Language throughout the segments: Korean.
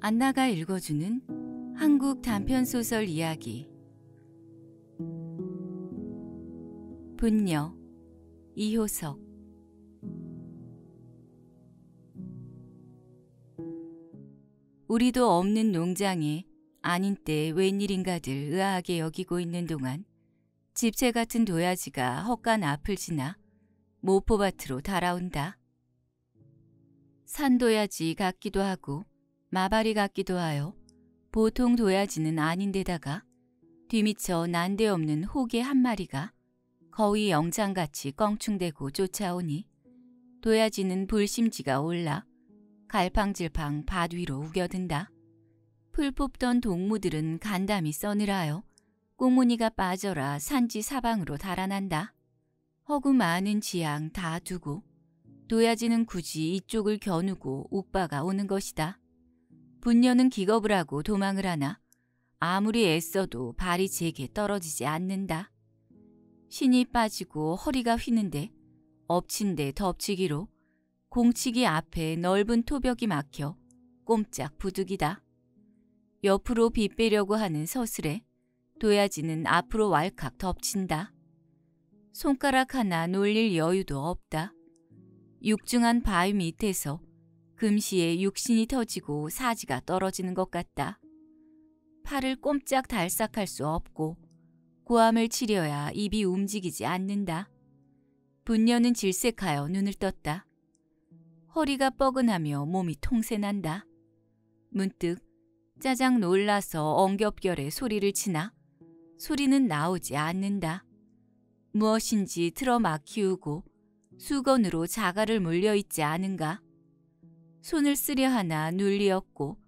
안나가 읽어주는 한국 단편소설 이야기 분녀 이효석 우리도 없는 농장에 아닌 때 웬일인가들 의아하게 여기고 있는 동안 집채 같은 도야지가 헛간 앞을 지나 모포밭으로 달아온다. 산도야지 같기도 하고 마발이 같기도 하여 보통 도야지는 아닌데다가 뒤미쳐 난데없는 혹의 한 마리가 거의 영장같이 껑충대고 쫓아오니 도야지는 불심지가 올라 갈팡질팡 밭 위로 우겨든다. 풀 뽑던 동무들은 간담이 써늘하여 꼬무니가 빠져라 산지 사방으로 달아난다. 허구 많은 지향 다 두고 도야지는 굳이 이쪽을 겨누고 옥바가 오는 것이다. 분녀는 기겁을 하고 도망을 하나 아무리 애써도 발이 제게 떨어지지 않는다. 신이 빠지고 허리가 휘는데 엎친 데 덮치기로 공치기 앞에 넓은 토벽이 막혀 꼼짝 부득이다. 옆으로 빗빼려고 하는 서슬에 도야지는 앞으로 왈칵 덮친다. 손가락 하나 놀릴 여유도 없다. 육중한 바위 밑에서 금시에 육신이 터지고 사지가 떨어지는 것 같다. 팔을 꼼짝 달싹할 수 없고 고함을 치려야 입이 움직이지 않는다. 분녀는 질색하여 눈을 떴다. 허리가 뻐근하며 몸이 통새난다. 문득 짜장 놀라서 엉겹결에 소리를 치나 소리는 나오지 않는다. 무엇인지 틀어막키우고 수건으로 자갈을 물려있지 않은가. 손을 쓰려 하나 눌리었고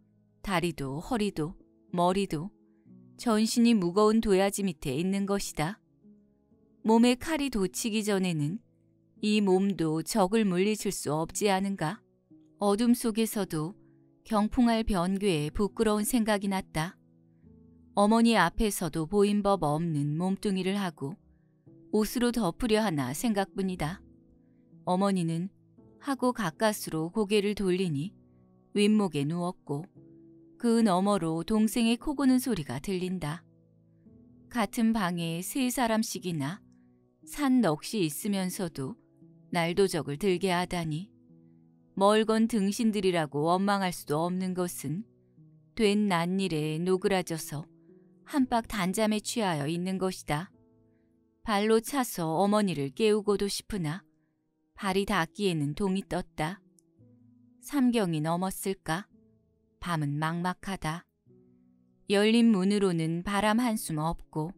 다리도 허리도 머리도 전신이 무거운 도야지 밑에 있는 것이다. 몸에 칼이 도치기 전에는 이 몸도 적을 물리칠 수 없지 않은가? 어둠 속에서도 경풍할 변괴에 부끄러운 생각이 났다. 어머니 앞에서도 보인 법 없는 몸뚱이를 하고 옷으로 덮으려 하나 생각뿐이다. 어머니는 하고 가까스로 고개를 돌리니 윗목에 누웠고 그 너머로 동생의 코 고는 소리가 들린다. 같은 방에 세 사람씩이나 산 넋이 있으면서도 날도적을 들게 하다니 멀건 등신들이라고 원망할 수도 없는 것은 된 난일에 노그라져서 한박 단잠에 취하여 있는 것이다. 발로 차서 어머니를 깨우고도 싶으나 발이 닿기에는 동이 떴다. 삼경이 넘었을까? 밤은 막막하다. 열린 문으로는 바람 한숨 없고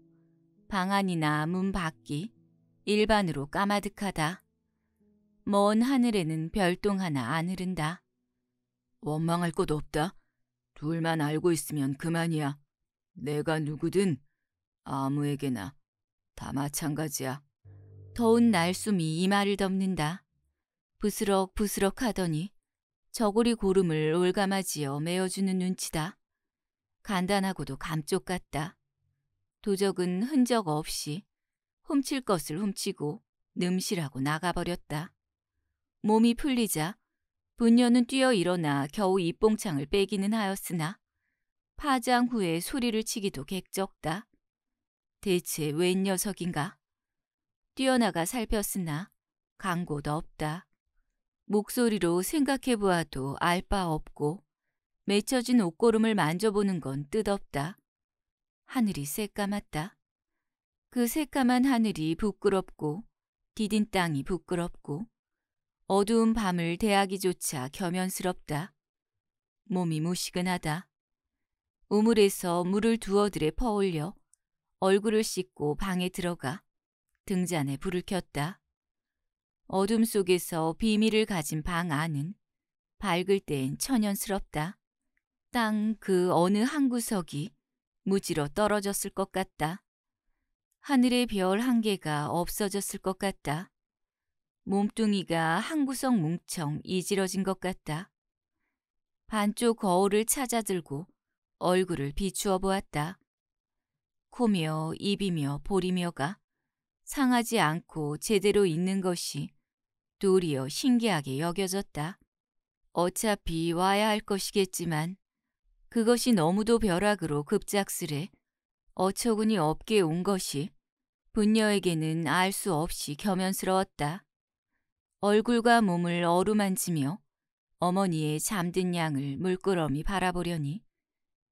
방 안이나 문 밖이 일반으로 까마득하다. 먼 하늘에는 별똥 하나 안 흐른다. 원망할 것 없다. 둘만 알고 있으면 그만이야. 내가 누구든 아무에게나 다 마찬가지야. 더운 날숨이 이마를 덮는다. 부스럭 부스럭 하더니 저고리 고름을 올가마지어 메어주는 눈치다. 간단하고도 감쪽 같다. 도적은 흔적 없이 훔칠 것을 훔치고 늠실하고 나가버렸다. 몸이 풀리자 분녀는 뛰어 일어나 겨우 입봉창을 빼기는 하였으나 파장 후에 소리를 치기도 객적다. 대체 웬 녀석인가? 뛰어나가 살폈으나 간 곳 없다. 목소리로 생각해 보아도 알 바 없고 맺혀진 옷고름을 만져보는 건 뜻없다. 하늘이 새까맣다. 그 새까만 하늘이 부끄럽고 디딘 땅이 부끄럽고 어두운 밤을 대하기조차 겸연스럽다. 몸이 무시근하다. 우물에서 물을 두어들에 퍼올려 얼굴을 씻고 방에 들어가 등잔에 불을 켰다. 어둠 속에서 비밀을 가진 방 안은 밝을 땐 천연스럽다. 땅 그 어느 한 구석이 무지로 떨어졌을 것 같다. 하늘의 별 한 개가 없어졌을 것 같다. 몸뚱이가 한 구석 뭉청 이지러진 것 같다. 반쪽 거울을 찾아들고 얼굴을 비추어 보았다. 코며 입이며 보리며가 상하지 않고 제대로 있는 것이 도리어 신기하게 여겨졌다. 어차피 와야 할 것이겠지만 그것이 너무도 벼락으로 급작스레 어처구니 없게 온 것이 분녀에게는 알 수 없이 겸연스러웠다. 얼굴과 몸을 어루만지며 어머니의 잠든 양을 물끄러미 바라보려니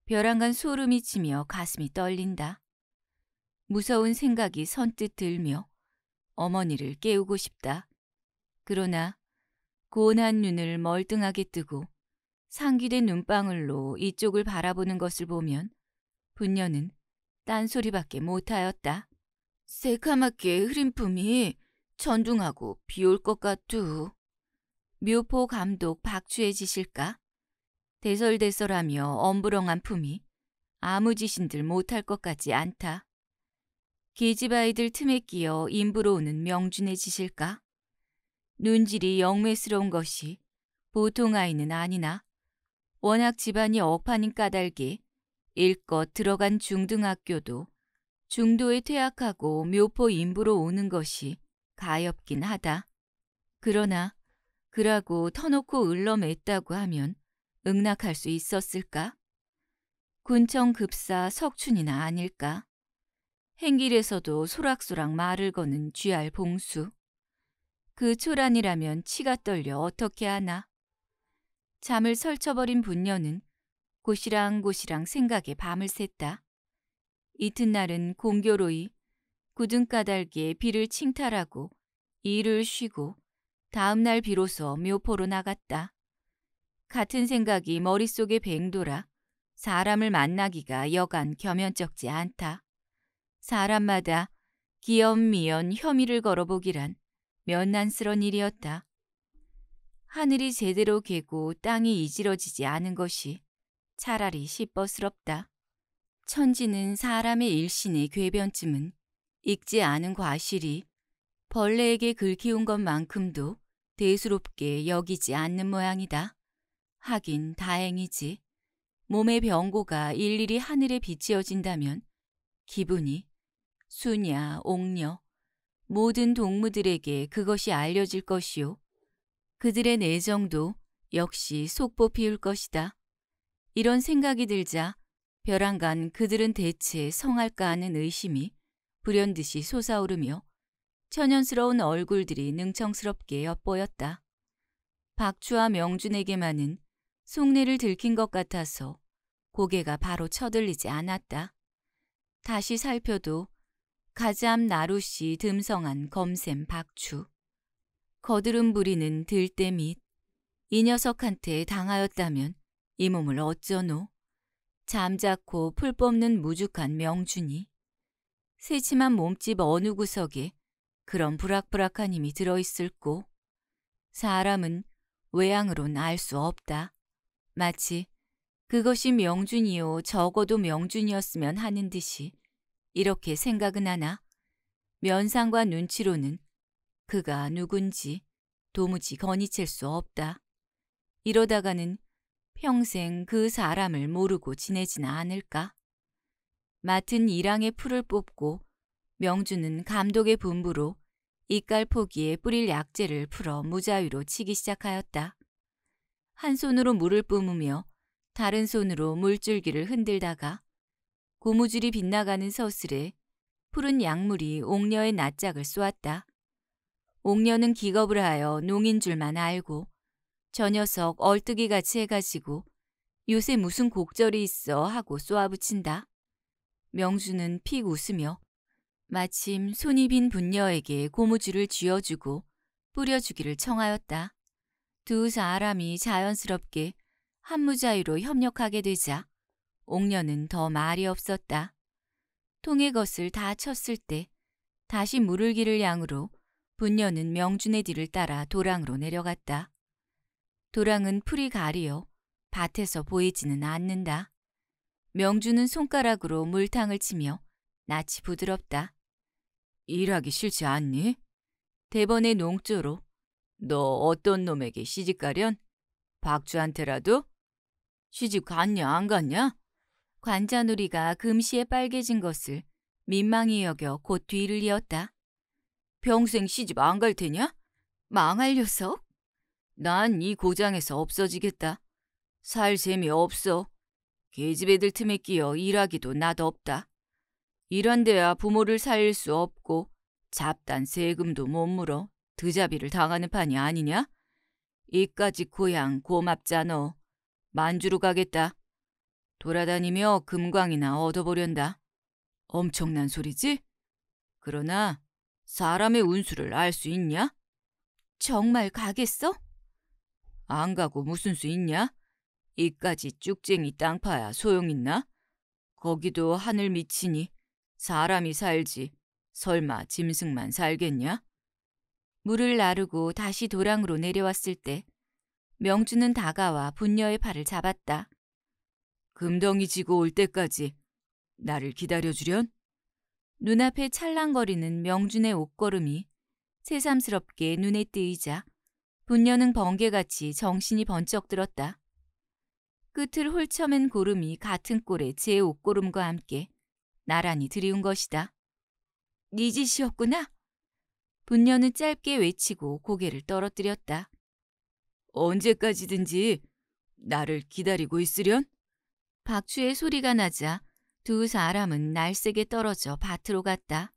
벼랑간 소름이 치며 가슴이 떨린다. 무서운 생각이 선뜻 들며 어머니를 깨우고 싶다. 그러나 고온한 눈을 멀뚱하게 뜨고 상기된 눈방울로 이쪽을 바라보는 것을 보면 분녀는 딴소리밖에 못하였다. 새카맣게 흐린 품이 천둥하고 비올것 같두. 묘포 감독 박주해지실까? 대설대설하며 엄부렁한 품이 아무 짓인들 못할 것 같지 않다. 계집 아이들 틈에 끼어 임부로 오는 명준의 짓일까? 눈질이 영매스러운 것이 보통 아이는 아니나 워낙 집안이 억판인 까닭에 일껏 들어간 중등학교도 중도에 퇴학하고 묘포 임부로 오는 것이 가엾긴 하다. 그러나 그라고 터놓고 을러맸다고 하면 응낙할 수 있었을까? 군청 급사 석춘이나 아닐까? 행길에서도 소락소락 말을 거는 쥐알 봉수. 그 초란이라면 치가 떨려 어떻게 하나. 잠을 설쳐버린 분녀는 고시랑고시랑 생각에 밤을 샜다. 이튿날은 공교로이 굳은 까닭에 비를 칭탈하고 일을 쉬고 다음날 비로소 묘포로 나갔다. 같은 생각이 머릿속에 뱅돌아 사람을 만나기가 여간 겸연쩍지 않다. 사람마다 기염미연 혐의를 걸어보기란 면난스런 일이었다. 하늘이 제대로 개고 땅이 이지러지지 않은 것이 차라리 시뻐스럽다. 천지는 사람의 일신의 궤변쯤은 익지 않은 과실이 벌레에게 긁히운 것만큼도 대수롭게 여기지 않는 모양이다. 하긴 다행이지. 몸의 병고가 일일이 하늘에 비치어진다면 기분이 수냐, 옥녀, 모든 동무들에게 그것이 알려질 것이요. 그들의 내정도 역시 속보 피울 것이다. 이런 생각이 들자 벼랑간 그들은 대체 성할까 하는 의심이 불현듯이 솟아오르며 천연스러운 얼굴들이 능청스럽게 엿보였다. 박주와 명준에게만은 속내를 들킨 것 같아서 고개가 바로 쳐들리지 않았다. 다시 살펴도 가잠 나루씨 듬성한 검샘 박추. 거드름 부리는 들떼 및 이 녀석한테 당하였다면 이 몸을 어쩌노? 잠자코 풀 뽑는 무죽한 명준이. 새침한 몸집 어느 구석에 그런 부락부락한 힘이 들어있을꼬. 사람은 외양으론 알 수 없다. 마치 그것이 명준이요 적어도 명준이었으면 하는 듯이 이렇게 생각은 하나 면상과 눈치로는 그가 누군지 도무지 거니칠수 없다. 이러다가는 평생 그 사람을 모르고 지내지는 않을까? 맡은 이랑의 풀을 뽑고 명주는 감독의 분부로 이깔 포기에 뿌릴 약재를 풀어 무자위로 치기 시작하였다. 한 손으로 물을 뿜으며 다른 손으로 물줄기를 흔들다가 고무줄이 빗나가는 서슬에 푸른 약물이 옥녀의 낯짝을 쏘았다. 옥녀는 기겁을 하여 농인 줄만 알고 저 녀석 얼뜨기 같이 해가지고 요새 무슨 곡절이 있어 하고 쏘아붙인다. 명주는 픽 웃으며 마침 손이 빈 분녀에게 고무줄을 쥐어주고 뿌려주기를 청하였다. 두 사람이 자연스럽게 한무자위로 협력하게 되자 옥녀는 더 말이 없었다. 통의 것을 다 쳤을 때 다시 물을 기를 양으로 분녀는 명준의 뒤를 따라 도랑으로 내려갔다. 도랑은 풀이 가리어 밭에서 보이지는 않는다. 명준은 손가락으로 물탕을 치며 낯이 부드럽다. 일하기 싫지 않니? 대번의 농조로 너 어떤 놈에게 시집 가련? 박주한테라도? 시집 갔냐 안 갔냐? 관자놀이가 금시에 빨개진 것을 민망히 여겨 곧 뒤를 이었다. 평생 시집 안 갈 테냐? 망할 녀석? 난 이 고장에서 없어지겠다. 살 셈이 없어. 계집 애들 틈에 끼어 일하기도 나도 없다. 이런 데야 부모를 살릴 수 없고 잡단 세금도 못 물어 드자비를 당하는 판이 아니냐? 이까지 고향 고맙잖아. 만주로 가겠다. 돌아다니며 금광이나 얻어보련다. 엄청난 소리지? 그러나 사람의 운수를 알 수 있냐? 정말 가겠어? 안 가고 무슨 수 있냐? 이까지 쭉쟁이 땅 파야 소용있나? 거기도 하늘 미치니 사람이 살지 설마 짐승만 살겠냐? 물을 나르고 다시 도랑으로 내려왔을 때 명주는 다가와 분녀의 팔을 잡았다. 금덩이 지고 올 때까지 나를 기다려주련? 눈앞에 찰랑거리는 명준의 옷걸음이 새삼스럽게 눈에 띄이자 분녀는 번개같이 정신이 번쩍 들었다. 끝을 홀쳐맨 고름이 같은 꼴에 제 옷고름과 함께 나란히 드리운 것이다. 네 짓이었구나? 분녀는 짧게 외치고 고개를 떨어뜨렸다. 언제까지든지 나를 기다리고 있으련? 박쥐의 소리가 나자 두 사람은 날쌔게 떨어져 밭으로 갔다.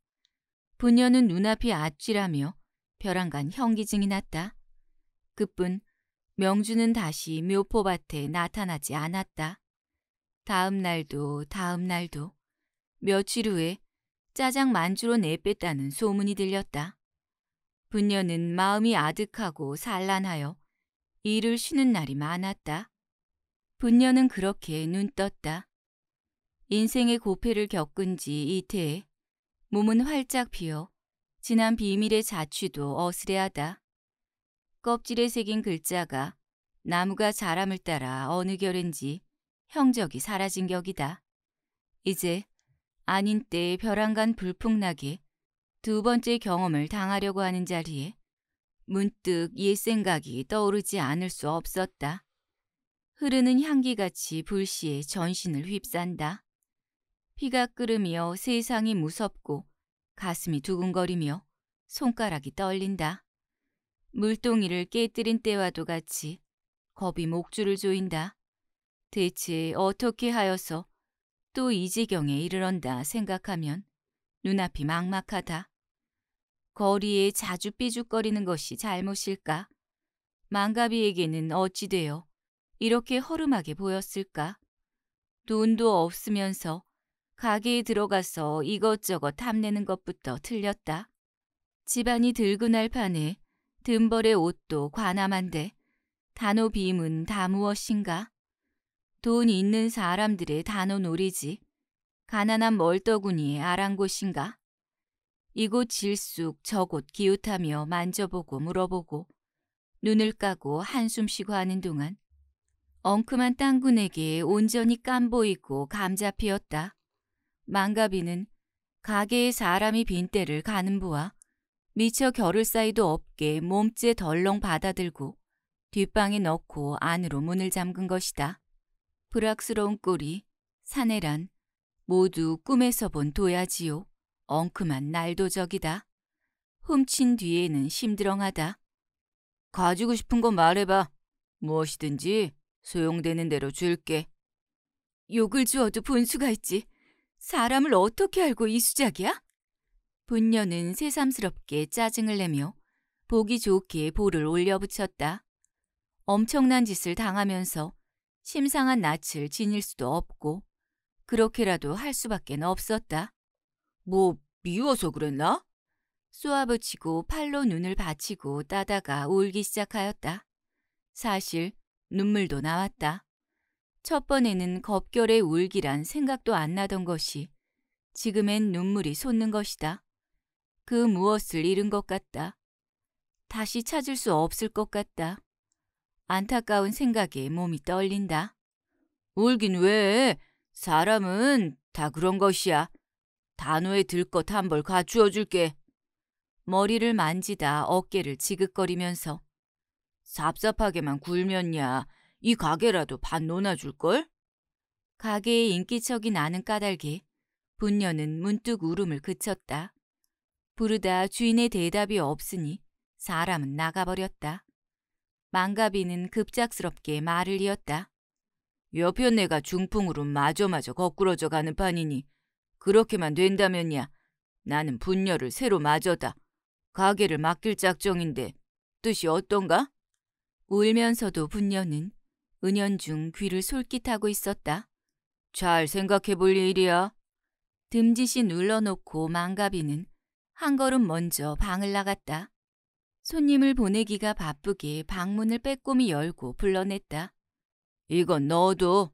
분녀는 눈앞이 아찔하며 벼랑간 현기증이 났다. 그뿐 명주는 다시 묘포밭에 나타나지 않았다. 다음 날도 다음 날도 며칠 후에 짜장 만주로 내뺐다는 소문이 들렸다. 분녀는 마음이 아득하고 산란하여 일을 쉬는 날이 많았다. 분녀는 그렇게 눈 떴다. 인생의 고패를 겪은 지 이태에 몸은 활짝 피어 지난 비밀의 자취도 어스레하다. 껍질에 새긴 글자가 나무가 자람을 따라 어느 결인지 형적이 사라진 격이다. 이제 아닌 때의 벼랑간 불풍나게 두 번째 경험을 당하려고 하는 자리에 문득 옛 생각이 떠오르지 않을 수 없었다. 흐르는 향기같이 불시에 전신을 휩싼다. 피가 끓으며 세상이 무섭고 가슴이 두근거리며 손가락이 떨린다. 물동이를 깨뜨린 때와도 같이 겁이 목줄을 조인다. 대체 어떻게 하여서 또 이 지경에 이르런다 생각하면 눈앞이 막막하다. 거리에 자주 삐죽거리는 것이 잘못일까? 망가비에게는 어찌되어 이렇게 허름하게 보였을까? 돈도 없으면서 가게에 들어가서 이것저것 탐내는 것부터 틀렸다. 집안이 들근할 판에 든벌의 옷도 관함한데 단호 빔은 다 무엇인가? 돈 있는 사람들의 단호 놀이지. 가난한 멀더군이 아랑곳인가? 이곳 질쑥 저곳 기웃하며 만져보고 물어보고 눈을 까고 한숨 쉬고 하는 동안 엉큼한 땅군에게 온전히 깜보이고 감자 피었다. 망가비는 가게에 사람이 빈때를 가는 보아 미처 겨를 사이도 없게 몸째 덜렁 받아들고 뒷방에 넣고 안으로 문을 잠근 것이다. 불악스러운 꼴이 사내란 모두 꿈에서 본 도야지요. 엉큼한 날도적이다. 훔친 뒤에는 심드렁하다. 가지고 싶은 거 말해봐. 무엇이든지 소용되는 대로 줄게. 욕을 주어도 분수가 있지. 사람을 어떻게 알고 이 수작이야? 분녀는 새삼스럽게 짜증을 내며 보기 좋게 볼을 올려붙였다. 엄청난 짓을 당하면서 심상한 낯을 지닐 수도 없고 그렇게라도 할 수밖에 없었다. 뭐 미워서 그랬나? 쏘아붙이고 팔로 눈을 받치고 따다가 울기 시작하였다. 사실 눈물도 나왔다. 첫 번에는 겁결에 울기란 생각도 안 나던 것이 지금엔 눈물이 솟는 것이다. 그 무엇을 잃은 것 같다. 다시 찾을 수 없을 것 같다. 안타까운 생각에 몸이 떨린다. 울긴 왜? 사람은 다 그런 것이야. 단호에 들것한벌가추어 줄게. 머리를 만지다 어깨를 지긋거리면서 삽삽하게만 굴면야 이 가게라도 반 논아줄걸? 가게의 인기척이 나는 까닭에 분녀는 문득 울음을 그쳤다. 부르다 주인의 대답이 없으니 사람은 나가버렸다. 망가비는 급작스럽게 말을 이었다. 옆편 내가 중풍으로 마저마저 거꾸러져 가는 판이니 그렇게만 된다면야 나는 분녀를 새로 마저다. 가게를 맡길 작정인데 뜻이 어떤가? 울면서도 분녀는 은연중 귀를 솔깃하고 있었다. 잘 생각해 볼 일이야. 듬지시 눌러놓고 망가비는 한 걸음 먼저 방을 나갔다. 손님을 보내기가 바쁘게 방문을 빼꼼히 열고 불러냈다. 이건 넣어둬.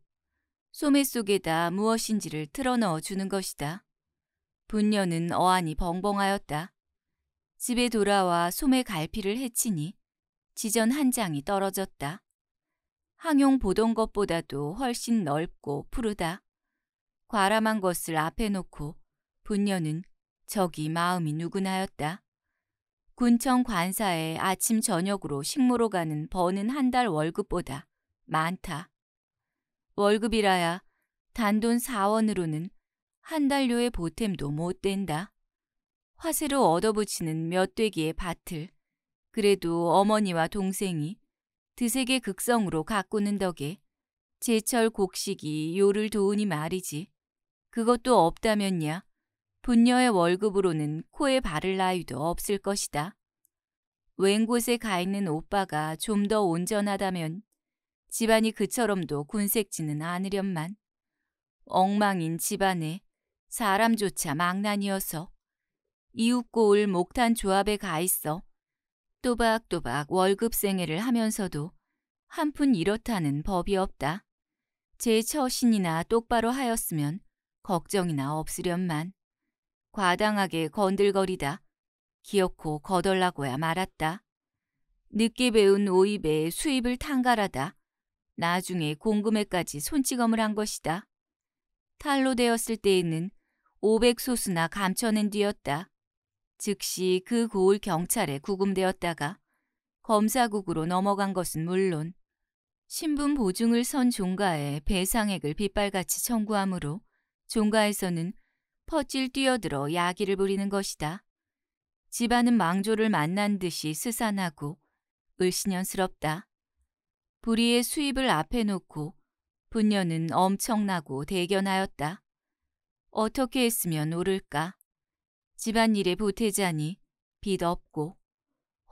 소매 속에다 무엇인지를 틀어넣어 주는 것이다. 분녀는 어안이 벙벙하였다. 집에 돌아와 소매 갈피를 해치니 지전 한 장이 떨어졌다. 항용 보던 것보다도 훨씬 넓고 푸르다. 과람한 것을 앞에 놓고 분녀는 저기 마음이 누구나였다. 군청 관사에 아침 저녁으로 식무로 가는 버는 한 달 월급보다 많다. 월급이라야 단돈 4원으로는 한 달료의 보탬도 못 된다. 화세로 얻어붙이는 몇 되기의 밭을 그래도 어머니와 동생이 드세의 극성으로 가꾸는 덕에 제철 곡식이 요를 도우니 말이지. 그것도 없다면야 분녀의 월급으로는 코에 바를 나위도 없을 것이다. 웬 곳에 가 있는 오빠가 좀 더 온전하다면 집안이 그처럼도 군색지는 않으련만 엉망인 집안에 사람조차 망난이어서 이웃고을 목탄 조합에 가 있어 또박또박 월급 생애를 하면서도 한 푼 이렇다는 법이 없다. 제 처신이나 똑바로 하였으면 걱정이나 없으련만 과당하게 건들거리다 기어코 거덜라고야 말았다. 늦게 배운 오입에 수입을 탕갈하다 나중에 공금에까지 손찌검을 한 것이다. 탈로 되었을 때에는 오백소수나 감춰낸 뒤였다. 즉시 그 고을 경찰에 구금되었다가 검사국으로 넘어간 것은 물론 신분 보증을 선 종가에 배상액을 빗발같이 청구하므로 종가에서는 퍼질 뛰어들어 야기를 부리는 것이다. 집안은 망조를 만난 듯이 스산하고 을신연스럽다. 불의의 수입을 앞에 놓고 분녀는 엄청나고 대견하였다. 어떻게 했으면 오를까 집안일에 보태자니 빚 없고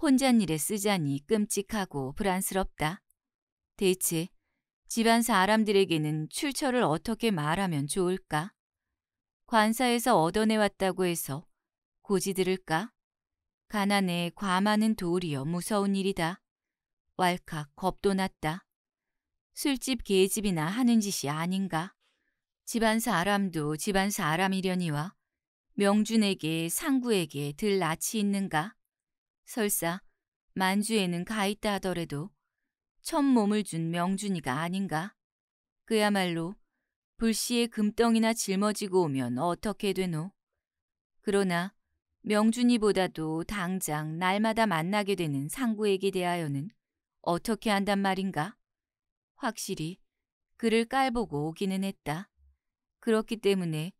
혼잣일에 쓰자니 끔찍하고 불안스럽다. 대체 집안 사람들에게는 출처를 어떻게 말하면 좋을까? 관사에서 얻어내왔다고 해서 고지 들을까? 가난에 과만은 도리여 무서운 일이다. 왈칵 겁도 났다. 술집 개집이나 하는 짓이 아닌가? 집안 사람도 집안 사람이려니와 명준에게 상구에게 들 낯이 있는가? 설사 만주에는 가 있다 하더라도 첫 몸을 준 명준이가 아닌가? 그야말로 불씨에 금덩이나 짊어지고 오면 어떻게 되노? 그러나 명준이보다도 당장 날마다 만나게 되는 상구에게 대하여는 어떻게 한단 말인가? 확실히 그를 깔보고 오기는 했다. 그렇기 때문에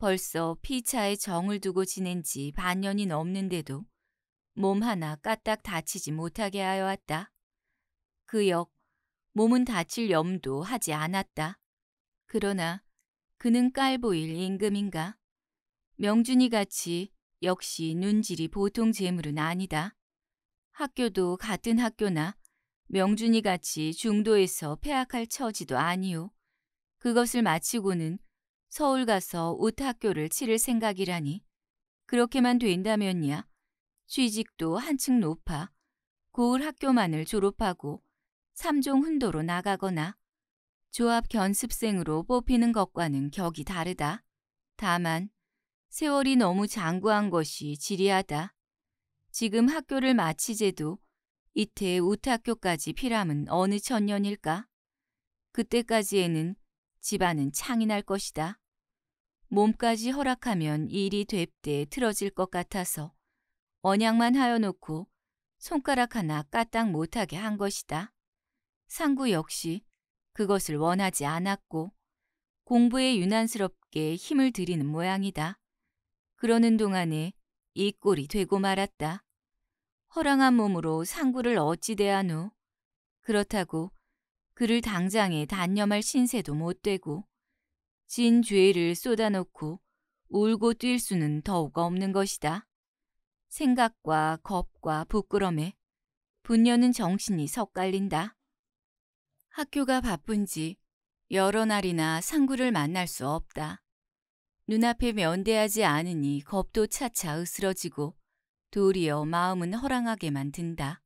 벌써 피차에 정을 두고 지낸 지 반년이 넘는데도 몸 하나 까딱 다치지 못하게 하여 왔다. 그 역 몸은 다칠 염도 하지 않았다. 그러나 그는 깔보일 임금인가? 명준이 같이 역시 눈질이 보통 재물은 아니다. 학교도 같은 학교나 명준이 같이 중도에서 폐악할 처지도 아니오. 그것을 마치고는 서울 가서 옷 학교를 치를 생각이라니. 그렇게만 된다면야 취직도 한층 높아 고을 학교만을 졸업하고 3종 훈도로 나가거나 조합 견습생으로 뽑히는 것과는 격이 다르다. 다만 세월이 너무 장구한 것이 지리하다. 지금 학교를 마치제도 이태 우타학교까지 피람은 어느 천년일까? 그때까지에는 집안은 창이 날 것이다. 몸까지 허락하면 일이 됩대 틀어질 것 같아서 언양만 하여놓고 손가락 하나 까딱 못하게 한 것이다. 상구 역시 그것을 원하지 않았고 공부에 유난스럽게 힘을 들이는 모양이다. 그러는 동안에 이 꼴이 되고 말았다. 허랑한 몸으로 상구를 어찌 대한 후 그렇다고 그를 당장에 단념할 신세도 못 되고 진 죄를 쏟아놓고 울고 뛸 수는 더욱 없는 것이다. 생각과 겁과 부끄럼에 분녀는 정신이 섞갈린다. 학교가 바쁜지 여러 날이나 상구를 만날 수 없다. 눈앞에 면대하지 않으니 겁도 차차 으스러지고 도리어 마음은 허랑하게만 든다.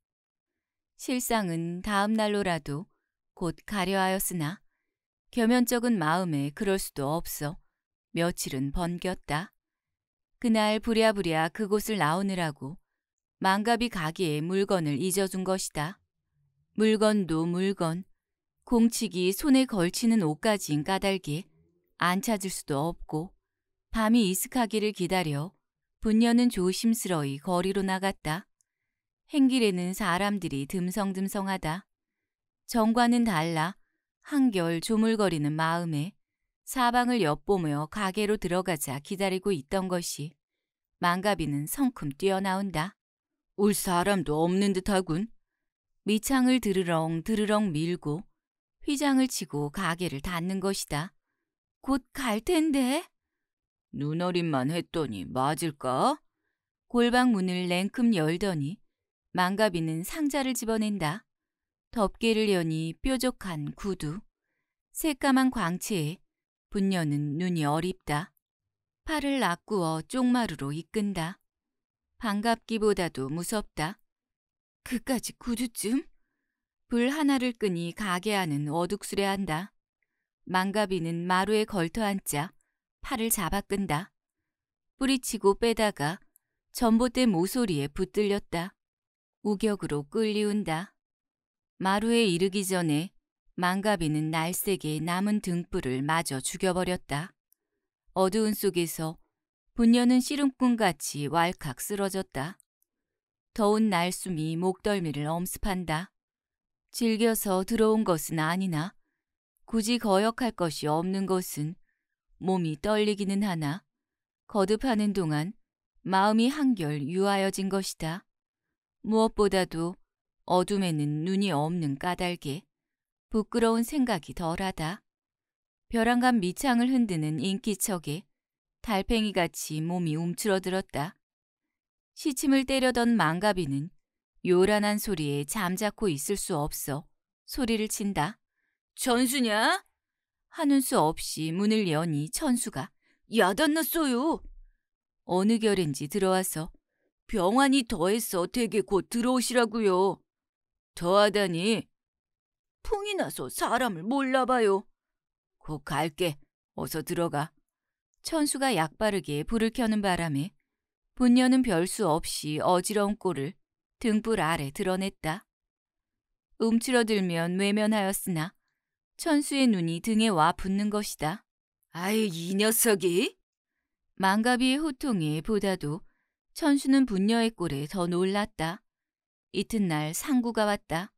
실상은 다음 날로라도 곧 가려하였으나 겸연쩍은 마음에 그럴 수도 없어 며칠은 번겼다. 그날 부랴부랴 그곳을 나오느라고 망갑이 가게에 물건을 잊어준 것이다. 물건도 물건, 공치기 손에 걸치는 옷까지인 까닭에 안 찾을 수도 없고 밤이 이슥하기를 기다려 분녀는 조심스러이 거리로 나갔다. 행길에는 사람들이 듬성듬성하다. 정과는 달라 한결 조물거리는 마음에 사방을 엿보며 가게로 들어가자 기다리고 있던 것이 망가비는 성큼 뛰어나온다. 올 사람도 없는 듯하군. 미창을 드르렁 드르렁 밀고 휘장을 치고 가게를 닫는 것이다. 곧 갈 텐데. 눈어림만 했더니 맞을까? 골방 문을 냉큼 열더니 망가비는 상자를 집어낸다. 덮개를 여니 뾰족한 구두, 새까만 광채에 분녀는 눈이 어립다. 팔을 낚구어 쪽마루로 이끈다. 반갑기보다도 무섭다. 그까지 구두쯤? 불 하나를 끄니 가게 하는 어둑수레한다. 망가비는 마루에 걸터앉자 팔을 잡아 끈다. 뿌리치고 빼다가 전봇대 모서리에 붙들렸다. 우격으로 끌리운다. 마루에 이르기 전에 망가비는 날색의 남은 등불을 마저 죽여버렸다. 어두운 속에서 분녀는 씨름꾼같이 왈칵 쓰러졌다. 더운 날숨이 목덜미를 엄습한다. 즐겨서 들어온 것은 아니나 굳이 거역할 것이 없는 것은 몸이 떨리기는 하나 거듭하는 동안 마음이 한결 유하여진 것이다. 무엇보다도 어둠에는 눈이 없는 까닭에 부끄러운 생각이 덜하다. 벼랑간 밑창을 흔드는 인기척에 달팽이같이 몸이 움츠러들었다. 시침을 때려던 망가비는 요란한 소리에 잠자코 있을 수 없어 소리를 친다. 전수냐? 하는 수 없이 문을 여니 천수가 야단났어요. 어느 결인지 들어와서 병환이 더해서 되게 곧 들어오시라고요. 더하다니. 풍이 나서 사람을 몰라봐요. 곧 갈게. 어서 들어가. 천수가 약바르게 불을 켜는 바람에 분녀는 별 수 없이 어지러운 꼴을 등불 아래 드러냈다. 움츠러들면 외면하였으나 천수의 눈이 등에 와 붙는 것이다. 아이 이 녀석이! 망가비의 호통에 보다도 천수는 분녀의 꼴에 더 놀랐다. 이튿날 상구가 왔다.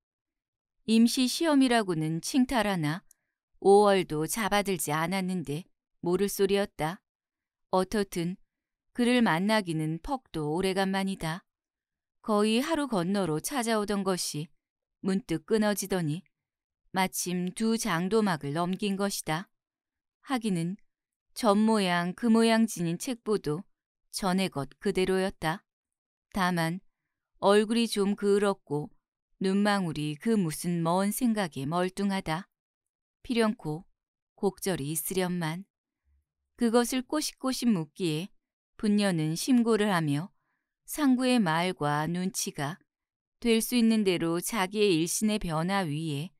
임시 시험이라고는 칭탈하나 5월도 잡아들지 않았는데 모를 소리였다. 어떻든 그를 만나기는 퍽도 오래간만이다. 거의 하루 건너로 찾아오던 것이 문득 끊어지더니 마침 두 장도막을 넘긴 것이다. 하기는 전 모양 그 모양 지닌 책보도 전의 것 그대로였다. 다만 얼굴이 좀 그을었고 눈망울이 그 무슨 먼 생각에 멀뚱하다. 필연코 곡절이 있으련만 그것을 꼬시꼬시 묻기에 분녀는 심고를 하며 상구의 말과 눈치가 될 수 있는 대로 자기의 일신의 변화 위에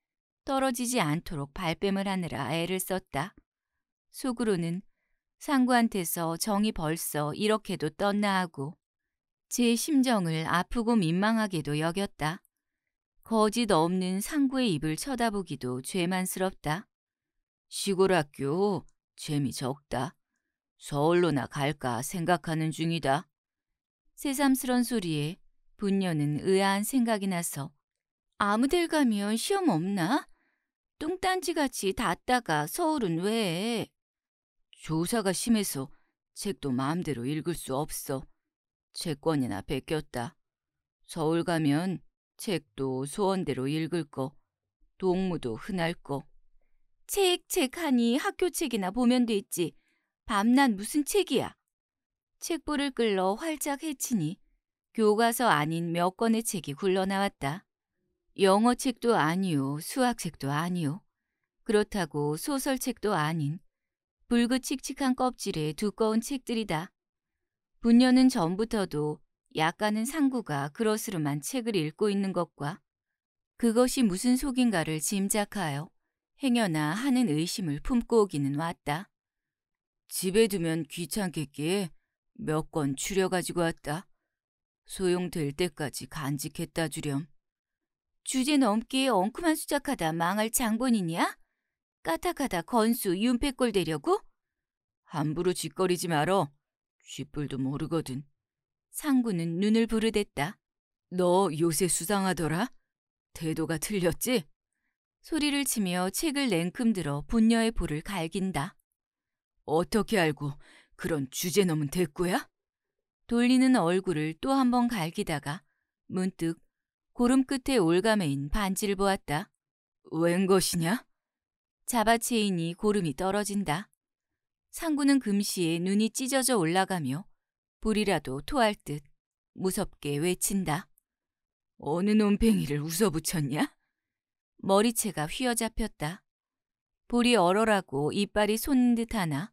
떨어지지 않도록 발뺌을 하느라 애를 썼다. 속으로는 상구한테서 정이 벌써 이렇게도 떴나 하고 제 심정을 아프고 민망하게도 여겼다. 거짓 없는 상구의 입을 쳐다보기도 죄만스럽다. 시골학교 재미 적다. 서울로나 갈까 생각하는 중이다. 새삼스런 소리에 분녀는 의아한 생각이 나서 아무 데를 가면 시험 없나? 뚱딴지같이 닫다가 서울은 왜? 조사가 심해서 책도 마음대로 읽을 수 없어. 채권이나 베꼈다. 서울 가면 책도 소원대로 읽을 거, 동무도 흔할 거. 책, 책 하니 학교 책이나 보면 됐지. 밤낮 무슨 책이야. 책보를 끌러 활짝 헤치니 교과서 아닌 몇 권의 책이 굴러나왔다. 영어 책도 아니오 수학 책도 아니오 그렇다고 소설책도 아닌 붉은 칙칙한 껍질에 두꺼운 책들이다. 분녀는 전부터도 약간은 상구가 그러스름한 책을 읽고 있는 것과 그것이 무슨 속인가를 짐작하여 행여나 하는 의심을 품고 오기는 왔다. 집에 두면 귀찮겠기에 몇 권 추려가지고 왔다. 소용될 때까지 간직했다 주렴. 주제 넘기에 엉큼한 수작하다 망할 장본인이야? 까딱하다 건수 윤패꼴 되려고? 함부로 짓거리지 말어. 쥐뿔도 모르거든. 상구는 눈을 부르댔다. 너 요새 수상하더라? 대도가 틀렸지? 소리를 치며 책을 냉큼 들어 분녀의 볼을 갈긴다. 어떻게 알고 그런 주제넘은 대꾸야? 돌리는 얼굴을 또 한 번 갈기다가 문득 고름 끝에 올가매인 반지를 보았다. 웬 것이냐? 자바체인이 고름이 떨어진다. 상구는 금시에 눈이 찢어져 올라가며 불이라도 토할 듯 무섭게 외친다. 어느 논팽이를 웃어붙였냐? 머리채가 휘어잡혔다. 불이 얼어라고 이빨이 솟는 듯 하나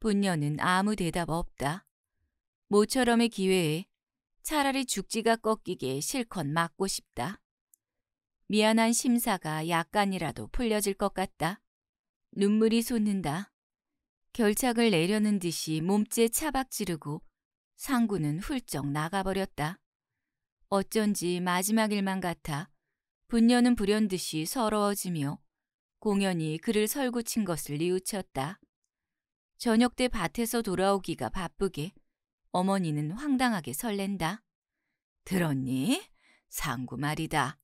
분녀는 아무 대답 없다. 모처럼의 기회에 차라리 죽지가 꺾이게 실컷 맞고 싶다. 미안한 심사가 약간이라도 풀려질 것 같다. 눈물이 솟는다. 결착을 내려는 듯이 몸째 차박 지르고 상구는 훌쩍 나가버렸다. 어쩐지 마지막 일만 같아 분녀는 불현듯이 서러워지며 공연이 그를 설구친 것을 뉘우쳤다. 저녁 때 밭에서 돌아오기가 바쁘게 어머니는 황당하게 설렌다. 들었니? 상구 말이다.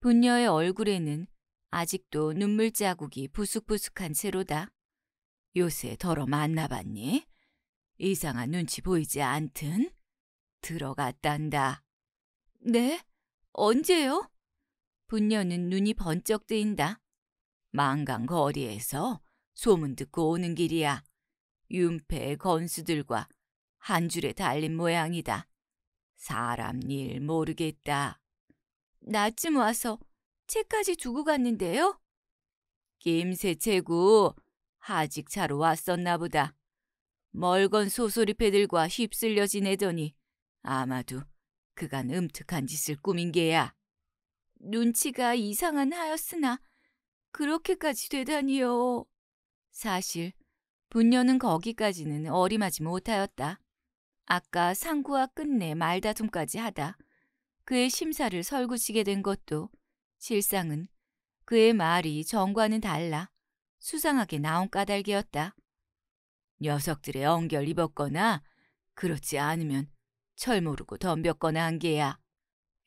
분녀의 얼굴에는 아직도 눈물 자국이 부숙부숙한 채로다. 요새 더러 만나봤니? 이상한 눈치 보이지 않든? 들어갔단다. 네? 언제요? 분녀는 눈이 번쩍 뜨인다. 망강 거리에서 소문 듣고 오는 길이야. 윤패의 건수들과 한 줄에 달린 모양이다. 사람 일 모르겠다. 나쯤 와서 책까지 주고 갔는데요. 김새 채구 아직 자러 왔었나 보다. 멀건 소소리패들과 휩쓸려 지내더니 아마도 그간 음특한 짓을 꾸민 게야. 눈치가 이상한 하였으나 그렇게까지 되다니요. 사실 분녀는 거기까지는 어림하지 못하였다. 아까 상구와 끝내 말다툼까지 하다 그의 심사를 설구치게 된 것도 실상은 그의 말이 정과는 달라 수상하게 나온 까닭이었다. 녀석들의 엉결 입었거나 그렇지 않으면 철 모르고 덤볐거나 한 게야.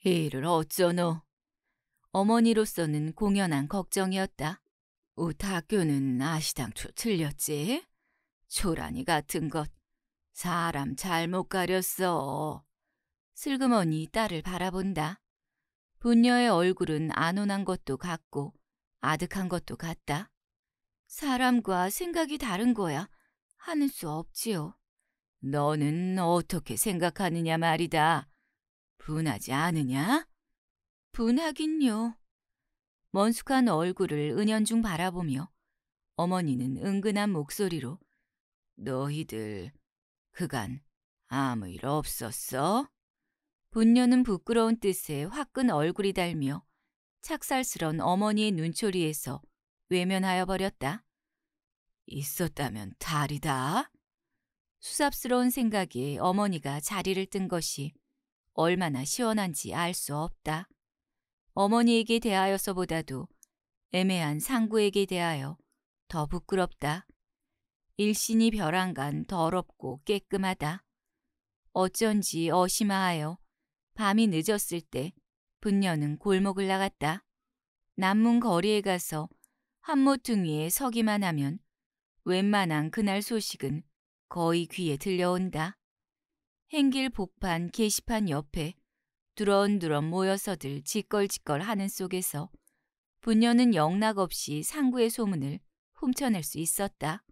이를 어쩌노? 어머니로서는 공연한 걱정이었다. 우타 학교는 아시당초 틀렸지? 초라니 같은 것. 사람 잘못 가렸어. 슬그머니 딸을 바라본다. 분녀의 얼굴은 안온한 것도 같고 아득한 것도 같다. 사람과 생각이 다른 거야. 하는 수 없지요. 너는 어떻게 생각하느냐 말이다. 분하지 않으냐? 분하긴요. 먼숙한 얼굴을 은연중 바라보며 어머니는 은근한 목소리로 너희들 그간 아무 일 없었어? 분녀는 부끄러운 뜻에 화끈 얼굴이 달며 착살스런 어머니의 눈초리에서 외면하여 버렸다. 있었다면 달이다. 수 s 스러운 생각이 어머니가 자리를 뜬 것이 얼마나 시원한지 알 수 없다. 어머니에게 대하여서보다도 애매한 상구에게 대하여 더 부끄럽다. 일신이 벼랑간 더럽고 깨끔하다. 어쩐지 어심하여 밤이 늦었을 때 분녀는 골목을 나갔다. 남문 거리에 가서 한모퉁이에 서기만 하면 웬만한 그날 소식은 거의 귀에 들려온다. 행길 복판 게시판 옆에 두런두런 모여서들 짓걸짓걸 하는 속에서 분녀는 영락없이 상구의 소문을 훔쳐낼 수 있었다.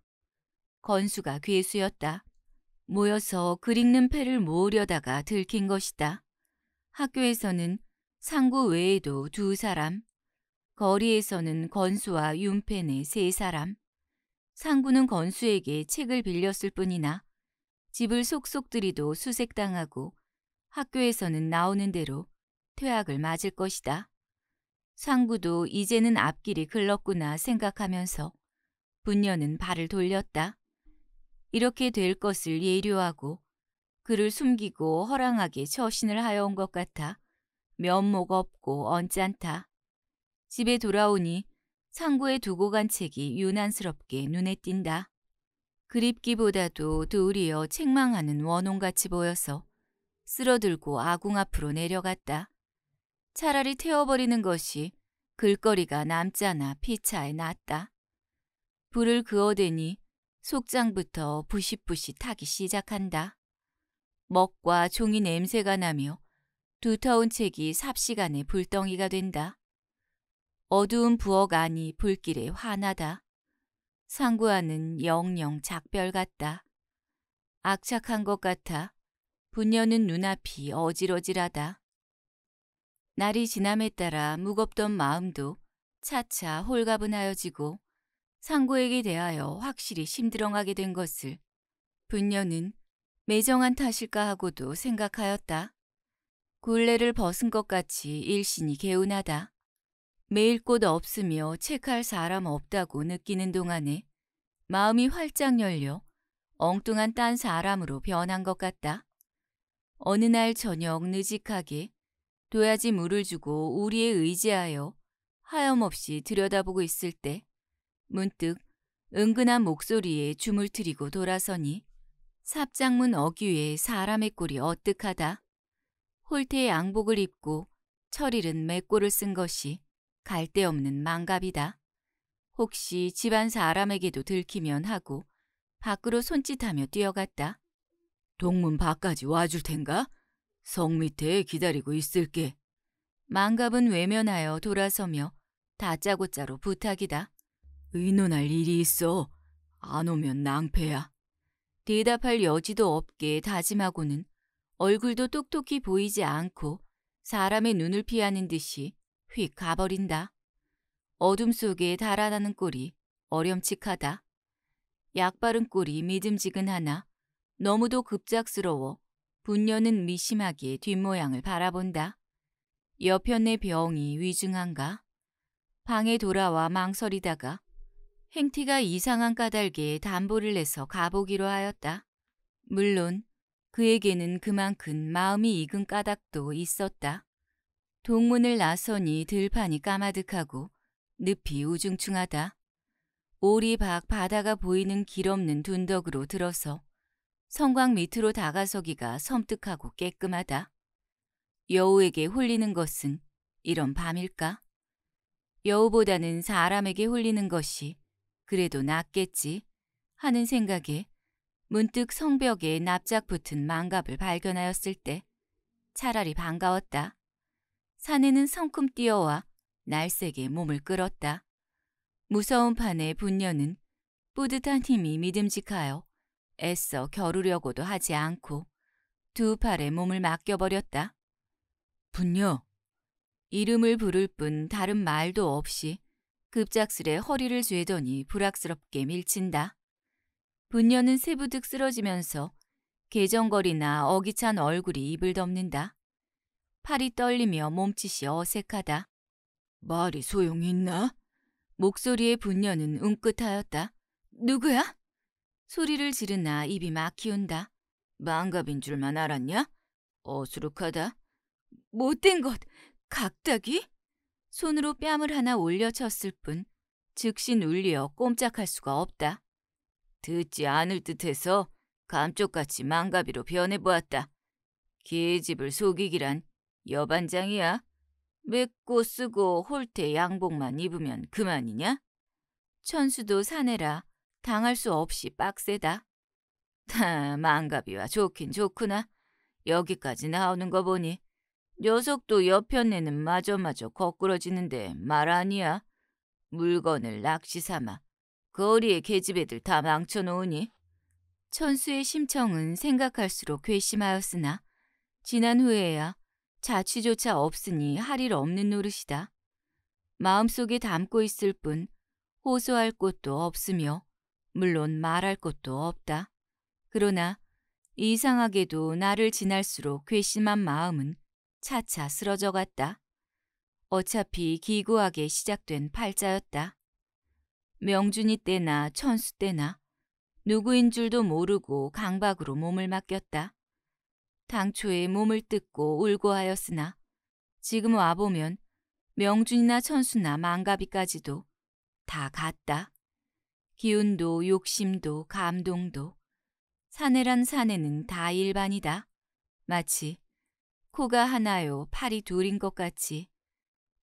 건수가 괴수였다. 모여서 글 읽는 패를 모으려다가 들킨 것이다. 학교에서는 상구 외에도 두 사람, 거리에서는 건수와 윤펜의 세 사람, 상구는 건수에게 책을 빌렸을 뿐이나 집을 속속들이도 수색당하고 학교에서는 나오는 대로 퇴학을 맞을 것이다. 상구도 이제는 앞길이 글렀구나 생각하면서 분녀는 발을 돌렸다. 이렇게 될 것을 예료하고 그를 숨기고 허랑하게 처신을 하여 온 것 같아 면목 없고 언짢다. 집에 돌아오니 창고에 두고 간 책이 유난스럽게 눈에 띈다. 그립기보다도 도리어 책망하는 원혼같이 보여서 쓰러들고 아궁 앞으로 내려갔다. 차라리 태워버리는 것이 글거리가 남자나 피차에 낫다. 불을 그어대니 속장부터 부시부시 타기 시작한다. 먹과 종이 냄새가 나며 두터운 책이 삽시간에 불덩이가 된다. 어두운 부엌 안이 불길에 환하다. 상구안은 영영 작별 같다. 악착한 것 같아. 분녀는 눈앞이 어질어질하다. 날이 지남에 따라 무겁던 마음도 차차 홀가분하여지고 상고에게 대하여 확실히 심드렁하게 된 것을 분녀는 매정한 탓일까 하고도 생각하였다. 굴레를 벗은 것 같이 일신이 개운하다. 매일 꽃 없으며 체크할 사람 없다고 느끼는 동안에 마음이 활짝 열려 엉뚱한 딴 사람으로 변한 것 같다. 어느 날 저녁 느직하게 도야지 물을 주고 우리에 의지하여 하염없이 들여다보고 있을 때 문득 은근한 목소리에 주을트리고 돌아서니 삽장문 어귀에 사람의 꼴이 어떡하다 홀태의 양복을 입고 철이른 맥골을 쓴 것이 갈데 없는 망갑이다. 혹시 집안 사람에게도 들키면 하고 밖으로 손짓하며 뛰어갔다. 동문 밖까지 와줄 텐가? 성 밑에 기다리고 있을게. 망갑은 외면하여 돌아서며 다짜고짜로 부탁이다. 의논할 일이 있어. 안 오면 낭패야. 대답할 여지도 없게 다짐하고는 얼굴도 똑똑히 보이지 않고 사람의 눈을 피하는 듯이 휙 가버린다. 어둠 속에 달아나는 꼴이 어렴칙하다. 약발은 꼴이 믿음직은하나 너무도 급작스러워 분녀는 미심하게 뒷모양을 바라본다. 여편의 병이 위중한가? 방에 돌아와 망설이다가 행티가 이상한 까닭에 담보를 내서 가보기로 하였다. 물론 그에게는 그만큼 마음이 익은 까닭도 있었다. 동문을 나서니 들판이 까마득하고 늪이 우중충하다. 오리박 바다가 보이는 길 없는 둔덕으로 들어서 성곽 밑으로 다가서기가 섬뜩하고 깨끔하다. 여우에게 홀리는 것은 이런 밤일까? 여우보다는 사람에게 홀리는 것이 그래도 낫겠지 하는 생각에 문득 성벽에 납작 붙은 망갑을 발견하였을 때 차라리 반가웠다. 사내는 성큼 뛰어와 날쌔게 몸을 끌었다. 무서운 판에 분녀는 뿌듯한 힘이 믿음직하여 애써 겨루려고도 하지 않고 두 팔에 몸을 맡겨버렸다. 분녀! 이름을 부를 뿐 다른 말도 없이 급작스레 허리를 죄더니 불악스럽게 밀친다. 분녀는 세부득 쓰러지면서 개정거리나 어기찬 얼굴이 입을 덮는다. 팔이 떨리며 몸짓이 어색하다. 말이 소용있나? 목소리의 분녀는 웅긋하였다. 누구야? 소리를 지르나 입이 막 키운다. 망갑인 줄만 알았냐? 어수룩하다. 못된 것! 각다기? 손으로 뺨을 하나 올려쳤을 뿐 즉시 눌려 꼼짝할 수가 없다. 듣지 않을 듯해서 감쪽같이 망가비로 변해보았다. 계집을 속이기란 여반장이야? 맵고 쓰고 홀테 양복만 입으면 그만이냐? 천수도 사내라 당할 수 없이 빡세다. 하, 망가비와 좋긴 좋구나. 여기까지 나오는 거 보니 녀석도 옆편에는 마저마저 거꾸러지는데 말 아니야. 물건을 낚시 삼아 거리에 계집애들 다 망쳐놓으니 천수의 심청은 생각할수록 괘씸하였으나 지난 후에야 자취조차 없으니 할 일 없는 노릇이다. 마음속에 담고 있을 뿐 호소할 곳도 없으며 물론 말할 곳도 없다. 그러나 이상하게도 나를 지날수록 괘씸한 마음은 차차 쓰러져 갔다. 어차피 기구하게 시작된 팔자였다. 명준이 때나 천수 때나 누구인 줄도 모르고 강박으로 몸을 맡겼다. 당초에 몸을 뜯고 울고 하였으나 지금 와보면 명준이나 천수나 망가비까지도 다갔다 기운도 욕심도 감동도 사내란 사내는 다 일반이다. 마치 코가 하나요 팔이 둘인 것 같이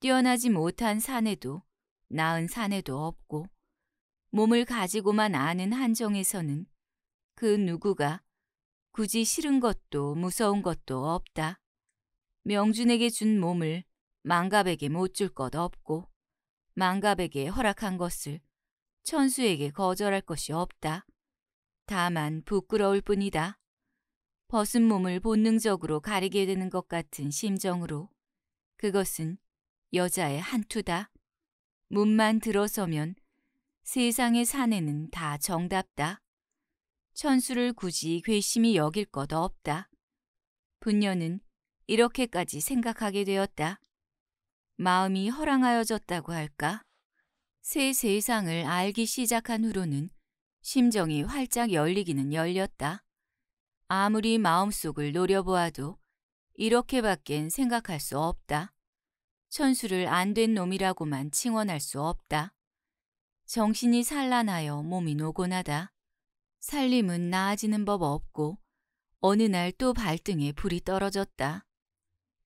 뛰어나지 못한 사내도 나은 사내도 없고 몸을 가지고만 아는 한정에서는 그 누구가 굳이 싫은 것도 무서운 것도 없다. 명준에게 준 몸을 망갑에게 못 줄 것 없고 망갑에게 허락한 것을 천수에게 거절할 것이 없다. 다만 부끄러울 뿐이다. 벗은 몸을 본능적으로 가리게 되는 것 같은 심정으로 그것은 여자의 한투다. 문만 들어서면 세상의 사내는 다 정답다. 천수를 굳이 괘씸히 여길 것 없다. 분녀는 이렇게까지 생각하게 되었다. 마음이 허랑하여졌다고 할까? 새 세상을 알기 시작한 후로는 심정이 활짝 열리기는 열렸다. 아무리 마음속을 노려보아도 이렇게밖엔 생각할 수 없다. 천수를 안 된 놈이라고만 칭원할 수 없다. 정신이 산란하여 몸이 노곤하다. 살림은 나아지는 법 없고 어느 날 또 발등에 불이 떨어졌다.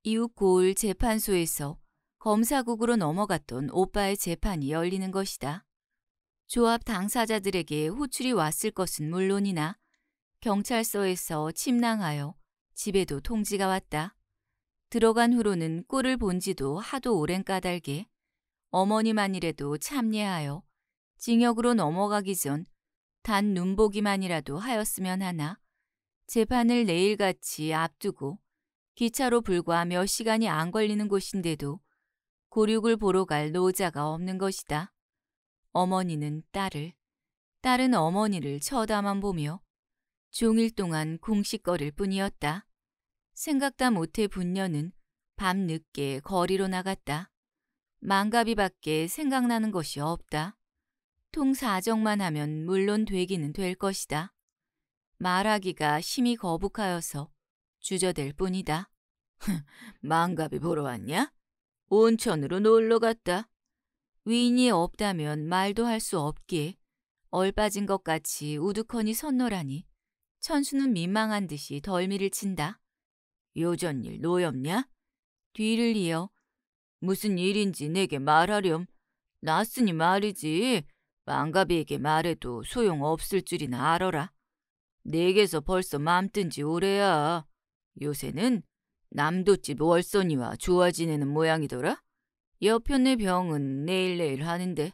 이웃 고을 재판소에서 검사국으로 넘어갔던 오빠의 재판이 열리는 것이다. 조합 당사자들에게 호출이 왔을 것은 물론이나 경찰서에서 침낭하여 집에도 통지가 왔다. 들어간 후로는 꼴을 본 지도 하도 오랜 까닭에 어머니만이라도 참례하여 징역으로 넘어가기 전단 눈보기만이라도 하였으면 하나 재판을 내일같이 앞두고 기차로 불과 몇 시간이 안 걸리는 곳인데도 고륙을 보러 갈 노자가 없는 것이다. 어머니는 딸을, 딸은 어머니를 쳐다만 보며 종일 동안 공식거릴 뿐이었다. 생각다 못해 분녀는 밤늦게 거리로 나갔다. 망가비 밖에 생각나는 것이 없다. 통사정만 하면 물론 되기는 될 것이다. 말하기가 심히 거북하여서 주저될 뿐이다. 망갑이 보러 왔냐? 온천으로 놀러 갔다. 위인이 없다면 말도 할 수 없기에 얼빠진 것 같이 우두커니 선노라니 천수는 민망한 듯이 덜미를 친다. 요전일 노엽냐? 뒤를 이어 무슨 일인지 내게 말하렴. 났으니 말이지 망가비에게 말해도 소용없을 줄이나 알아라. 내게서 벌써 맘뜬 지 오래야. 요새는 남도집 월선이와 좋아 지내는 모양이더라. 옆편의 병은 내일내일 하는데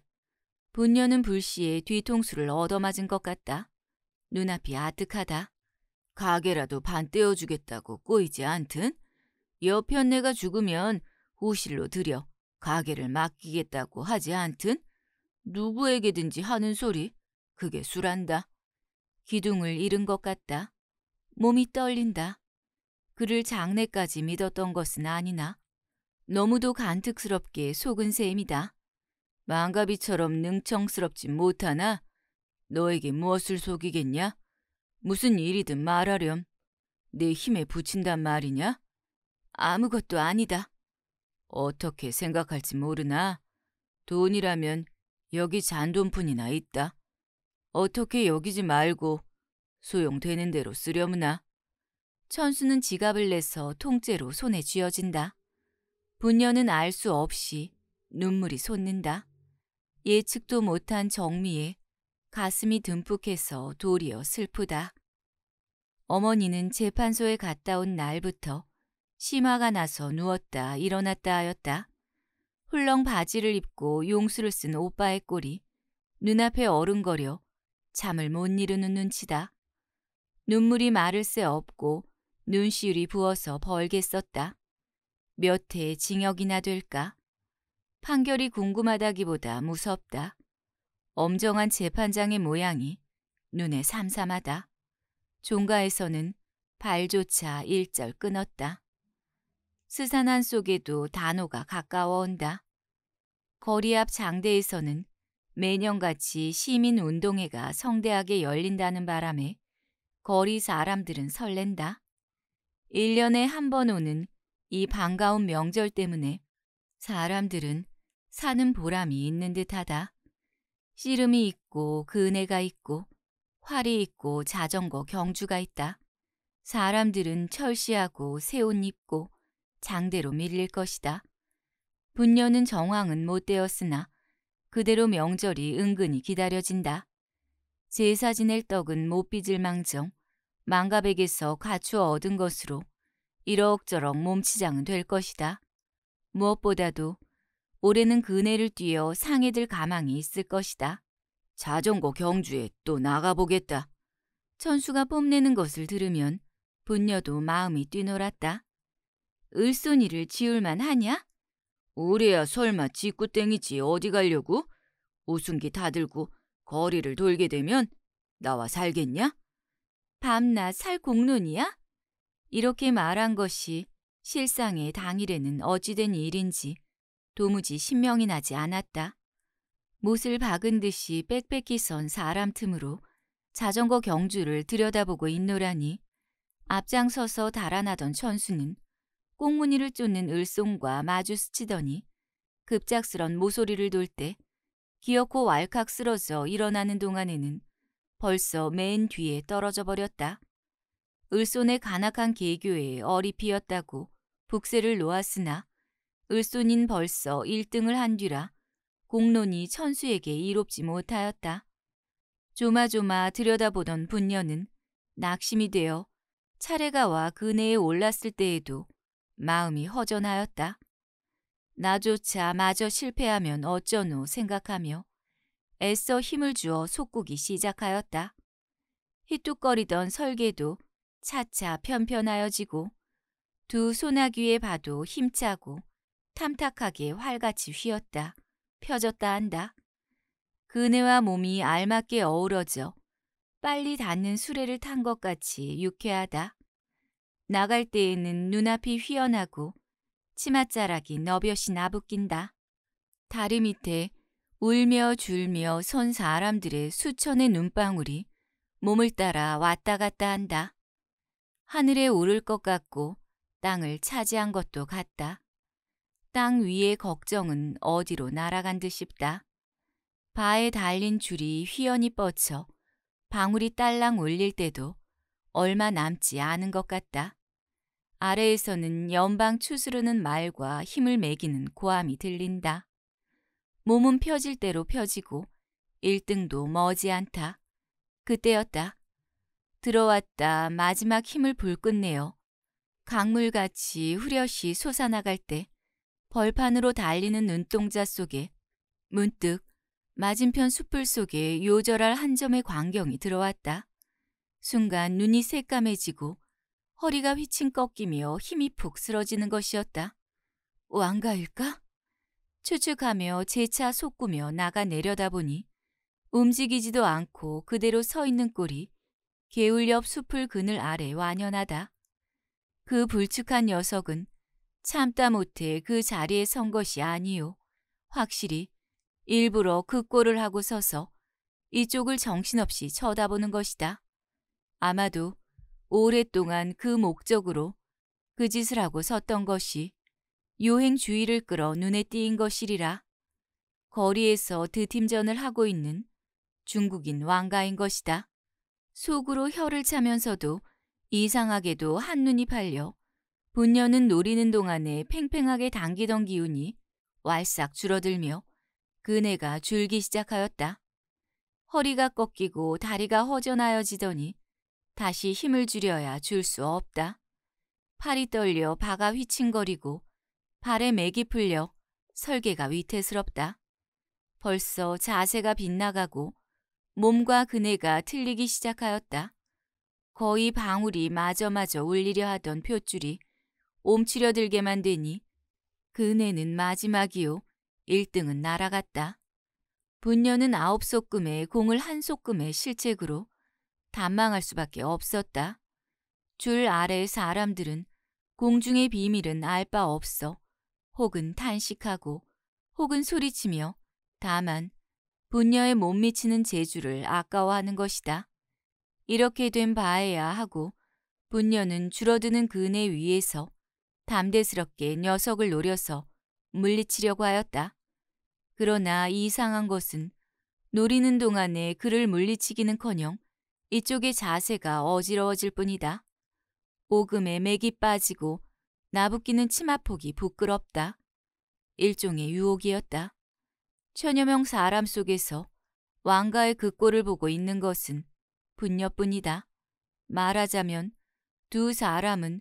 분녀는 불시에 뒤통수를 얻어맞은 것 같다. 눈앞이 아득하다. 가게라도 반 떼어주겠다고 꼬이지 않든 옆편 내가 죽으면 호실로 들여 가게를 맡기겠다고 하지 않든 누구에게든지 하는 소리. 그게 수란다. 기둥을 잃은 것 같다. 몸이 떨린다. 그를 장래까지 믿었던 것은 아니나 너무도 간특스럽게 속은 셈이다. 망가비처럼 능청스럽지 못하나 너에게 무엇을 속이겠냐? 무슨 일이든 말하렴. 내 힘에 붙인단 말이냐? 아무것도 아니다. 어떻게 생각할지 모르나 돈이라면 여기 잔돈뿐이나 있다. 어떻게 여기지 말고 소용되는 대로 쓰려무나. 천수는 지갑을 내서 통째로 손에 쥐어진다. 분녀는 알 수 없이 눈물이 솟는다. 예측도 못한 정미에 가슴이 듬뿍해서 도리어 슬프다. 어머니는 재판소에 갔다 온 날부터 심화가 나서 누웠다 일어났다 하였다. 훌렁 바지를 입고 용수를 쓴 오빠의 꼴이 눈앞에 어른거려 잠을 못 이루는 눈치다. 눈물이 마를 새 없고 눈시울이 부어서 벌게 썼다. 몇 해의 징역이나 될까? 판결이 궁금하다기보다 무섭다. 엄정한 재판장의 모양이 눈에 삼삼하다. 종가에서는 발조차 일절 끊었다. 스산한 속에도 단호가 가까워온다. 거리 앞 장대에서는 매년같이 시민운동회가 성대하게 열린다는 바람에 거리 사람들은 설렌다. 1년에 한 번 오는 이 반가운 명절 때문에 사람들은 사는 보람이 있는 듯하다. 씨름이 있고 그은혜가 있고 활이 있고 자전거 경주가 있다. 사람들은 철시하고 새 옷 입고 장대로 밀릴 것이다. 분녀는 정황은 못 되었으나 그대로 명절이 은근히 기다려진다. 제사 지낼 떡은 못 빚을 망정 망갑에게서 갖추어 얻은 것으로 이럭저럭 몸치장은 될 것이다. 무엇보다도 올해는 그네를 뛰어 상해들 가망이 있을 것이다. 자전거 경주에 또 나가보겠다. 천수가 뽐내는 것을 들으면 분녀도 마음이 뛰놀았다. 을손이를 지울만 하냐? 우리야 설마 지구땡이지 어디 가려고? 오순기 다 들고 거리를 돌게 되면 나와 살겠냐? 밤낮 살 공론이야? 이렇게 말한 것이 실상의 당일에는 어찌된 일인지 도무지 신명이 나지 않았다. 못을 박은 듯이 빽빽히 선 사람 틈으로 자전거 경주를 들여다보고 있노라니 앞장서서 달아나던 천수는 꽁무니를 쫓는 을송과 마주 스치더니 급작스런 모서리를 돌 때 기어코 왈칵 쓰러져 일어나는 동안에는 벌써 맨 뒤에 떨어져 버렸다. 을손의 간악한 계교에어리 피었다고 북새를 놓았으나 을손인 벌써 1등을 한 뒤라 공론이 천수에게 이롭지 못하였다. 조마조마 들여다보던 분녀는 낙심이 되어 차례가 와 그네에 올랐을 때에도 마음이 허전하였다. 나조차 마저 실패하면 어쩌노 생각하며 애써 힘을 주어 속구기 시작하였다. 희뚝거리던 설계도 차차 편편하여지고 두 소나귀의 봐도 힘차고 탐탁하게 활같이 휘었다. 펴졌다 한다. 그네와 몸이 알맞게 어우러져 빨리 닿는 수레를 탄 것 같이 유쾌하다. 나갈 때에는 눈앞이 휘연하고 치맛자락이 너벼시 나붓긴다. 다리 밑에 울며 줄며 선 사람들의 수천의 눈방울이 몸을 따라 왔다 갔다 한다. 하늘에 오를 것 같고 땅을 차지한 것도 같다. 땅 위의 걱정은 어디로 날아간 듯 싶다. 바에 달린 줄이 휘연히 뻗쳐 방울이 딸랑 울릴 때도 얼마 남지 않은 것 같다. 아래에서는 연방 추스르는 말과 힘을 매기는 고함이 들린다. 몸은 펴질 대로 펴지고 1등도 머지않다. 그때였다. 들어왔다 마지막 힘을 불끝내어 강물같이 후려시 솟아나갈 때 벌판으로 달리는 눈동자 속에 문득 맞은편 숯불 속에 요절할 한 점의 광경이 들어왔다. 순간 눈이 새까매지고 허리가 휘칭 꺾이며 힘이 푹 쓰러지는 것이었다. 왕가일까? 추측하며 재차 솟구며 나가 내려다보니 움직이지도 않고 그대로 서 있는 꼴이 개울 옆 숲을 그늘 아래 완연하다. 그 불측한 녀석은 참다 못해 그 자리에 선 것이 아니요. 확실히 일부러 그 꼴을 하고 서서 이쪽을 정신없이 쳐다보는 것이다. 아마도 오랫동안 그 목적으로 그 짓을 하고 섰던 것이 요행 주의를 끌어 눈에 띄인 것이리라. 거리에서 드팀전을 하고 있는 중국인 왕가인 것이다. 속으로 혀를 차면서도 이상하게도 한눈이 팔려 분녀는 노리는 동안에 팽팽하게 당기던 기운이 왈싹 줄어들며 그네가 줄기 시작하였다. 허리가 꺾이고 다리가 허전하여지더니 다시 힘을 줄여야 줄 수 없다. 팔이 떨려 바가 휘칭거리고 발에 맥이 풀려 설계가 위태스럽다. 벌써 자세가 빗나가고 몸과 그네가 틀리기 시작하였다. 거의 방울이 마저마저 울리려 하던 표줄이 옴치려 들게만 되니 그네는 마지막이요. 1등은 날아갔다. 분녀는 아홉 소금에 공을 한소금에 실책으로 단망할 수밖에 없었다. 줄 아래의 사람들은 공중의 비밀은 알 바 없어 혹은 탄식하고 혹은 소리치며 다만 분녀에 못 미치는 재주를 아까워하는 것이다. 이렇게 된 바에야 하고 분녀는 줄어드는 그네 위에서 담대스럽게 녀석을 노려서 물리치려고 하였다. 그러나 이상한 것은 노리는 동안에 그를 물리치기는커녕 이쪽의 자세가 어지러워질 뿐이다. 오금에 맥이 빠지고 나부끼는 치마폭이 부끄럽다. 일종의 유혹이었다. 천여 명 사람 속에서 왕가의 그 꼴을 보고 있는 것은 분녀뿐이다. 말하자면 두 사람은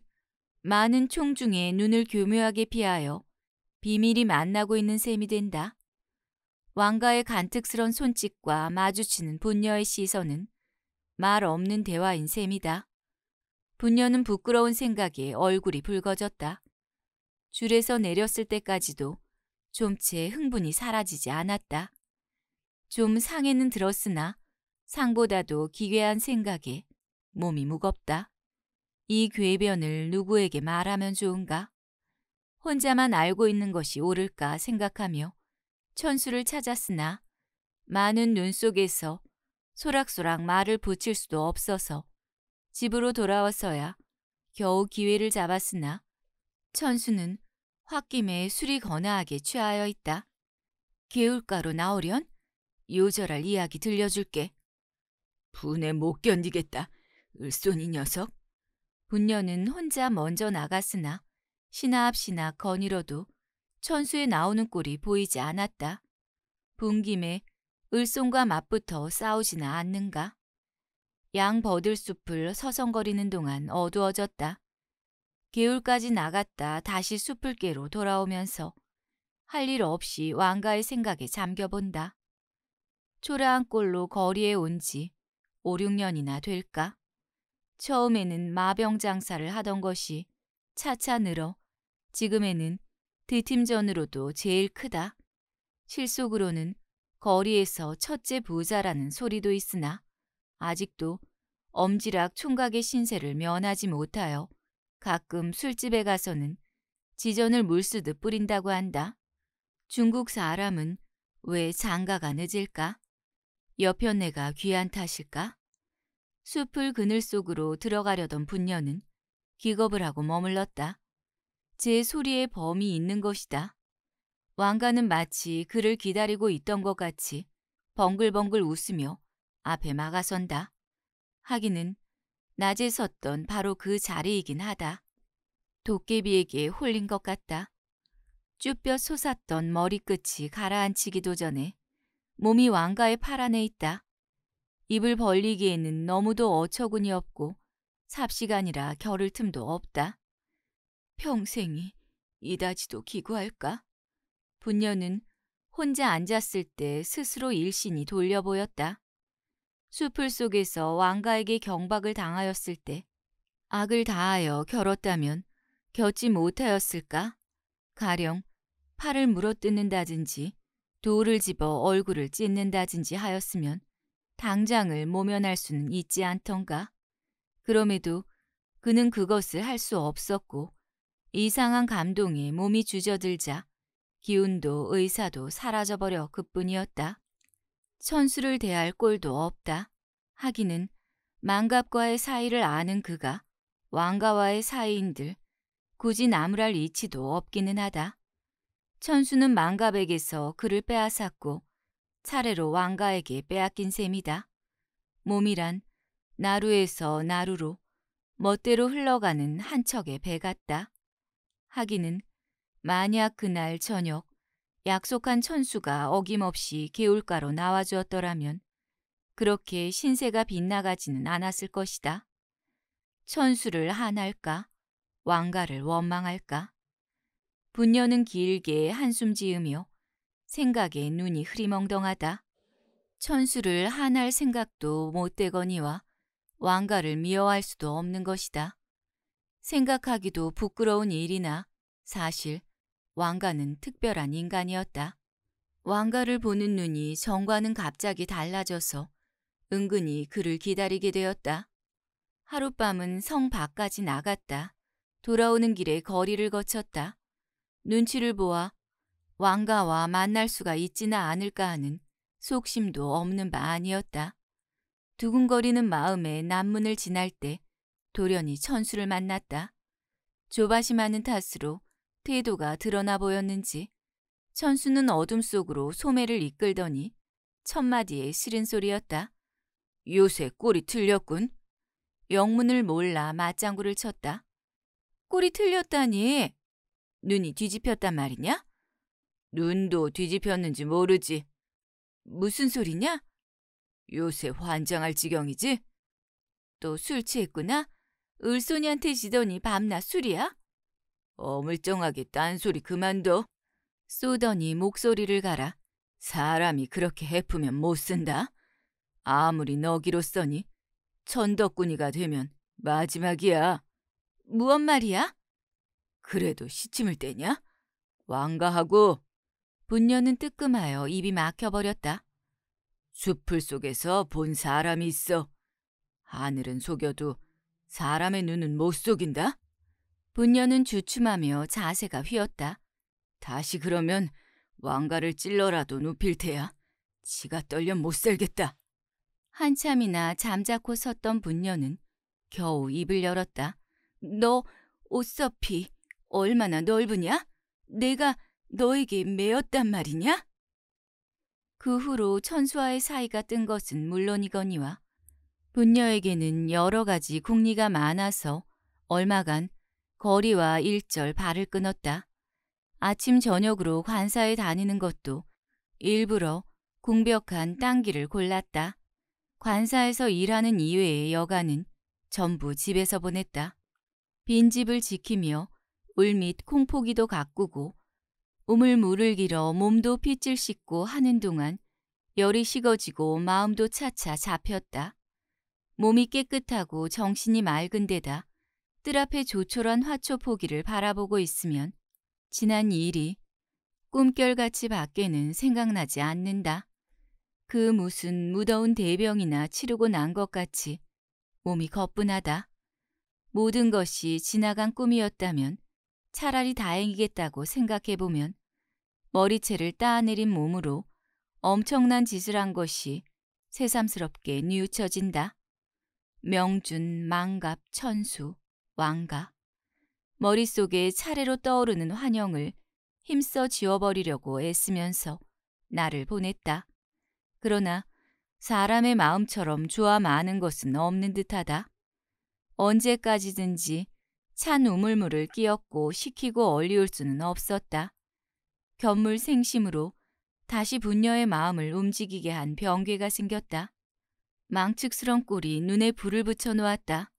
많은 총중에 눈을 교묘하게 피하여 비밀이 만나고 있는 셈이 된다. 왕가의 간특스런 손짓과 마주치는 분녀의 시선은 말 없는 대화인 셈이다. 분녀는 부끄러운 생각에 얼굴이 붉어졌다. 줄에서 내렸을 때까지도 좀치 흥분이 사라지지 않았다. 좀 상에는 들었으나 상보다도 기괴한 생각에 몸이 무겁다. 이 궤변을 누구에게 말하면 좋은가? 혼자만 알고 있는 것이 옳을까 생각하며 천수를 찾았으나 많은 눈 속에서 소락소락 말을 붙일 수도 없어서 집으로 돌아왔어야 겨우 기회를 잡았으나 천수는 홧김에 술이 거나하게 취하여 있다. 개울가로 나오련? 요절할 이야기 들려줄게. 분에 못 견디겠다. 을손이 녀석. 분녀는 혼자 먼저 나갔으나 시나합시나 거닐어도 천수에 나오는 꼴이 보이지 않았다. 분김에 을송과 맞붙어 싸우지나 않는가? 양 버들숲을 서성거리는 동안 어두워졌다. 개울까지 나갔다 다시 숲을깨로 돌아오면서 할 일 없이 왕가의 생각에 잠겨본다. 초라한 꼴로 거리에 온 지 5, 6년이나 될까? 처음에는 마병 장사를 하던 것이 차차 늘어 지금에는 드팀전으로도 제일 크다. 실속으로는 거리에서 첫째 부자라는 소리도 있으나 아직도 엄지락 총각의 신세를 면하지 못하여 가끔 술집에 가서는 지전을 물쓰듯 뿌린다고 한다. 중국 사람은 왜 장가가 늦을까? 여편네가 귀한 탓일까? 숲을 그늘 속으로 들어가려던 분녀는 기겁을 하고 머물렀다. 제 소리에 범이 있는 것이다. 왕가는 마치 그를 기다리고 있던 것 같이 벙글벙글 웃으며 앞에 막아선다. 하기는 낮에 섰던 바로 그 자리이긴 하다. 도깨비에게 홀린 것 같다. 쭈뼛 솟았던 머리끝이 가라앉히기도 전에 몸이 왕가의 팔 안에 있다. 입을 벌리기에는 너무도 어처구니 없고 삽시간이라 겨를 틈도 없다. 평생이 이다지도 기구할까? 분녀는 혼자 앉았을 때 스스로 일신이 돌려 보였다. 수풀 속에서 왕가에게 경박을 당하였을 때 악을 다하여 결었다면 겪지 못하였을까? 가령 팔을 물어뜯는다든지 돌을 집어 얼굴을 찢는다든지 하였으면 당장을 모면할 수는 있지 않던가. 그럼에도 그는 그것을 할 수 없었고 이상한 감동에 몸이 주저들자 기운도 의사도 사라져버려 그뿐이었다. 천수를 대할 꼴도 없다. 하기는 망갑과의 사이를 아는 그가 왕가와의 사이인들 굳이 나무랄 이치도 없기는 하다. 천수는 망갑에게서 그를 빼앗았고 차례로 왕가에게 빼앗긴 셈이다. 몸이란 나루에서 나루로 멋대로 흘러가는 한 척의 배 같다. 하기는 만약 그날 저녁 약속한 천수가 어김없이 개울가로 나와주었더라면 그렇게 신세가 빗나가지는 않았을 것이다. 천수를 한할까? 왕가를 원망할까? 분녀는 길게 한숨 지으며 생각에 눈이 흐리멍덩하다. 천수를 한할 생각도 못되거니와 왕가를 미워할 수도 없는 것이다. 생각하기도 부끄러운 일이나 사실 왕가는 특별한 인간이었다. 왕가를 보는 눈이 정과는 갑자기 달라져서 은근히 그를 기다리게 되었다. 하룻밤은 성 밖까지 나갔다. 돌아오는 길에 거리를 거쳤다. 눈치를 보아 왕가와 만날 수가 있지나 않을까 하는 속심도 없는 바 아니었다. 두근거리는 마음에 남문을 지날 때 돌연히 천수를 만났다. 조바심하는 탓으로 태도가 드러나 보였는지 천수는 어둠 속으로 소매를 이끌더니 첫마디에 싫은 소리였다. 요새 꼬리 틀렸군. 영문을 몰라 맞장구를 쳤다. 꼬리 틀렸다니. 눈이 뒤집혔단 말이냐? 눈도 뒤집혔는지 모르지. 무슨 소리냐? 요새 환장할 지경이지? 또 술 취했구나? 을소니한테 지더니 밤낮 술이야? 어물쩡하게 딴소리 그만둬. 쏘더니 목소리를 갈아. 사람이 그렇게 해프면 못 쓴다. 아무리 너기로 써니 천덕꾸니가 되면 마지막이야. 무언 말이야? 그래도 시침을 떼냐? 왕가하고 분녀는 뜨끔하여 입이 막혀버렸다. 숲풀 속에서 본 사람이 있어. 하늘은 속여도 사람의 눈은 못 속인다? 분녀는 주춤하며 자세가 휘었다. 다시 그러면 왕가를 찔러라도 눕힐 테야. 지가 떨려 못 살겠다. 한참이나 잠자코 섰던 분녀는 겨우 입을 열었다. 너 옷서피 얼마나 넓으냐? 내가 너에게 매였단 말이냐? 그 후로 천수와의 사이가 뜬 것은 물론이거니와 분녀에게는 여러 가지 궁리가 많아서 얼마간 거리와 일절 발을 끊었다. 아침 저녁으로 관사에 다니는 것도 일부러 궁벽한 땅길을 골랐다. 관사에서 일하는 이외의 여가는 전부 집에서 보냈다. 빈집을 지키며 울 및 콩포기도 가꾸고 우물물을 길어 몸도 핏질 씻고 하는 동안 열이 식어지고 마음도 차차 잡혔다. 몸이 깨끗하고 정신이 맑은 데다 뜰 앞에 조촐한 화초 포기를 바라보고 있으면 지난 일이 꿈결같이 밖에는 생각나지 않는다. 그 무슨 무더운 대병이나 치르고 난 것 같이 몸이 거뿐하다. 모든 것이 지나간 꿈이었다면 차라리 다행이겠다고 생각해보면 머리채를 따내린 몸으로 엄청난 짓을 한 것이 새삼스럽게 뉘우쳐진다. 명준, 망갑, 천수, 왕가. 머릿속에 차례로 떠오르는 환영을 힘써 지워버리려고 애쓰면서 나를 보냈다. 그러나 사람의 마음처럼 좋아 많은 것은 없는 듯하다. 언제까지든지 찬 우물물을 끼얹고 식히고 얼리울 수는 없었다. 견물 생심으로 다시 분녀의 마음을 움직이게 한병계가 생겼다. 망측스런 꼴이 눈에 불을 붙여 놓았다.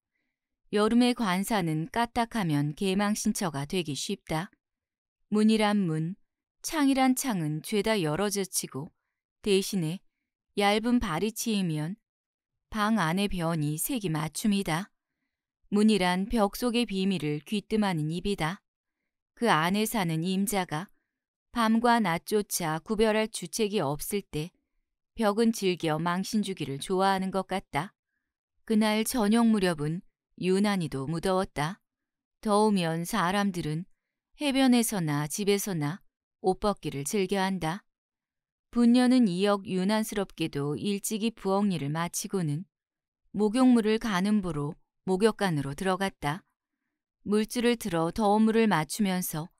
여름의 관사는 까딱하면 개망신처가 되기 쉽다. 문이란 문, 창이란 창은 죄다 열어젖히고 대신에 얇은 발이 치이면 방 안의 변이 색이 맞춤이다. 문이란 벽 속의 비밀을 귀뜸하는 입이다. 그 안에 사는 임자가 밤과 낮조차 구별할 주책이 없을 때 벽은 즐겨 망신 주기를 좋아하는 것 같다. 그날 저녁 무렵은 유난히도 무더웠다. 더우면 사람들은 해변에서나 집에서나 옷 벗기를 즐겨한다. 분녀는 이역 유난스럽게도 일찍이 부엌일을 마치고는 목욕물을 가는 부로 목욕관으로 들어갔다. 물줄을 들어 더운 물을 맞추면서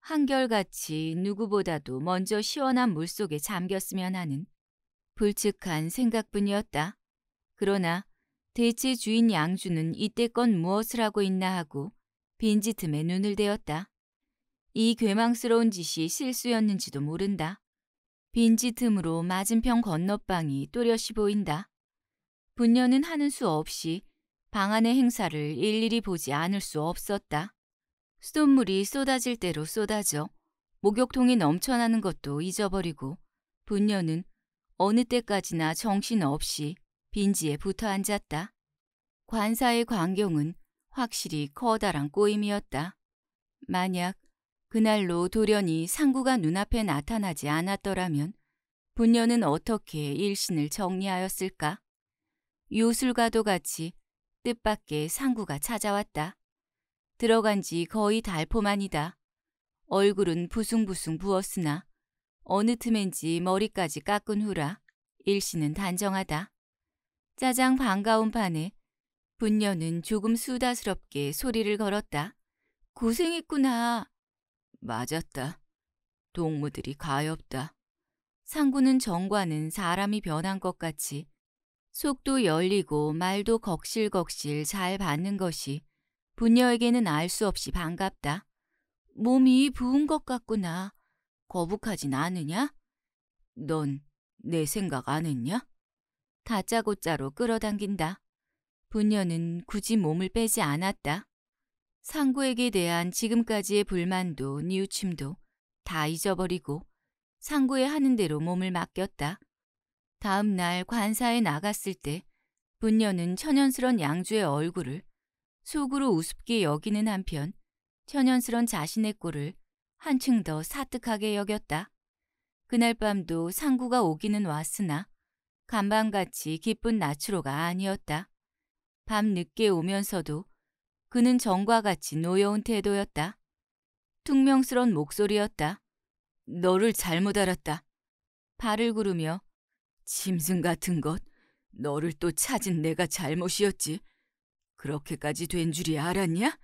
한결같이 누구보다도 먼저 시원한 물속에 잠겼으면 하는 불측한 생각뿐이었다. 그러나 대체 주인 양주는 이때껏 무엇을 하고 있나 하고 빈지틈에 눈을 대었다. 이 괴망스러운 짓이 실수였는지도 모른다. 빈지틈으로 맞은편 건너방이 또렷이 보인다. 분녀는 하는 수 없이 방 안의 행사를 일일이 보지 않을 수 없었다. 수돗물이 쏟아질 대로 쏟아져 목욕통이 넘쳐나는 것도 잊어버리고 분녀는 어느 때까지나 정신없이 빈지에 붙어 앉았다. 관사의 광경은 확실히 커다란 꼬임이었다. 만약 그날로 돌연이 상구가 눈앞에 나타나지 않았더라면 분녀는 어떻게 일신을 정리하였을까? 요술가도 같이 뜻밖의 상구가 찾아왔다. 들어간 지 거의 달포만이다. 얼굴은 부숭부숭 부었으나 어느 틈엔지 머리까지 깎은 후라 일신은 단정하다. 짜장 반가운 판에 분녀는 조금 수다스럽게 소리를 걸었다. 고생했구나. 맞았다. 동무들이 가엾다. 상구는 정과는 사람이 변한 것 같이 속도 열리고 말도 걱실걱실 잘 받는 것이 분녀에게는 알 수 없이 반갑다. 몸이 부은 것 같구나. 거북하진 않으냐? 넌 내 생각 안 했냐? 다짜고짜로 끌어당긴다. 분녀는 굳이 몸을 빼지 않았다. 상구에게 대한 지금까지의 불만도 뉘우침도 다 잊어버리고 상구에 하는 대로 몸을 맡겼다. 다음 날 관사에 나갔을 때 분녀는 천연스런 양주의 얼굴을 속으로 우습게 여기는 한편 천연스런 자신의 꼴을 한층 더 사뜩하게 여겼다. 그날 밤도 상구가 오기는 왔으나 간밤같이 기쁜 나추로가 아니었다. 밤 늦게 오면서도 그는 전과 같이 노여운 태도였다. 퉁명스런 목소리였다. 너를 잘못 알았다. 발을 구르며 짐승 같은 것, 너를 또 찾은 내가 잘못이었지. 그렇게까지 된 줄이 알았냐?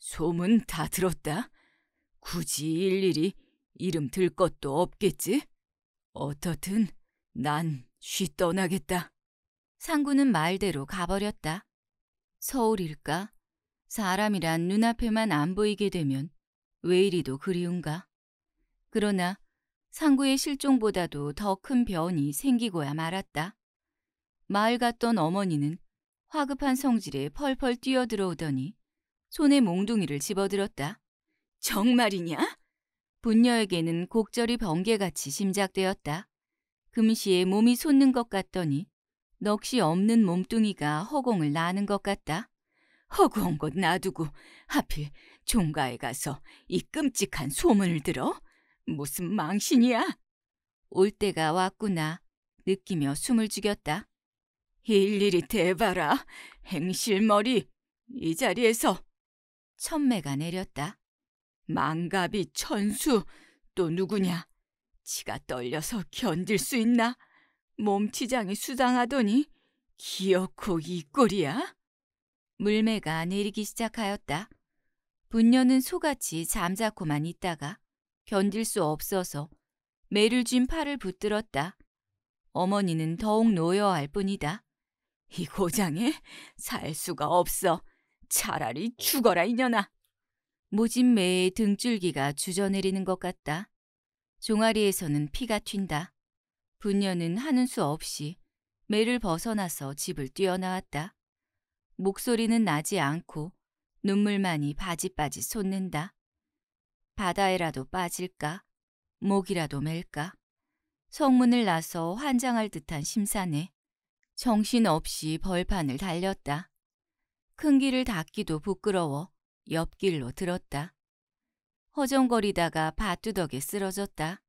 소문 다 들었다. 굳이 일일이 이름 들 것도 없겠지? 어떻든 난쉬 떠나겠다. 상구는 말대로 가버렸다. 서울일까? 사람이란 눈앞에만 안 보이게 되면 왜 이리도 그리운가? 그러나 상구의 실종보다도 더 큰 변이 생기고야 말았다. 마을 갔던 어머니는 화급한 성질에 펄펄 뛰어들어오더니 손에 몽둥이를 집어들었다. 정말이냐? 분녀에게는 곡절이 번개같이 심작되었다. 금시에 몸이 솟는 것 같더니 넋이 없는 몸뚱이가 허공을 나는 것 같다. 허구한 곳 놔두고 하필 종가에 가서 이 끔찍한 소문을 들어? 무슨 망신이야? 올 때가 왔구나 느끼며 숨을 죽였다. 일일이 대봐라 행실머리 이 자리에서 천매가 내렸다. 망갑이 천수 또 누구냐? 치가 떨려서 견딜 수 있나? 몸치장이 수상하더니 기어코 이 꼴이야? 물매가 내리기 시작하였다. 분녀는 소같이 잠자코만 있다가 견딜 수 없어서 매를 쥔 팔을 붙들었다. 어머니는 더욱 노여할 뿐이다. 이 고장에 살 수가 없어. 차라리 죽어라 이년아. 모진 매의 등줄기가 주저내리는 것 같다. 종아리에서는 피가 튄다. 분녀는 하는 수 없이 매를 벗어나서 집을 뛰어나왔다. 목소리는 나지 않고 눈물만이 바지바지 솟는다. 바다에라도 빠질까? 목이라도 멜까 성문을 나서 환장할 듯한 심산에 정신없이 벌판을 달렸다. 큰 길을 닿기도 부끄러워 옆길로 들었다. 허정거리다가 밭두덕에 쓰러졌다.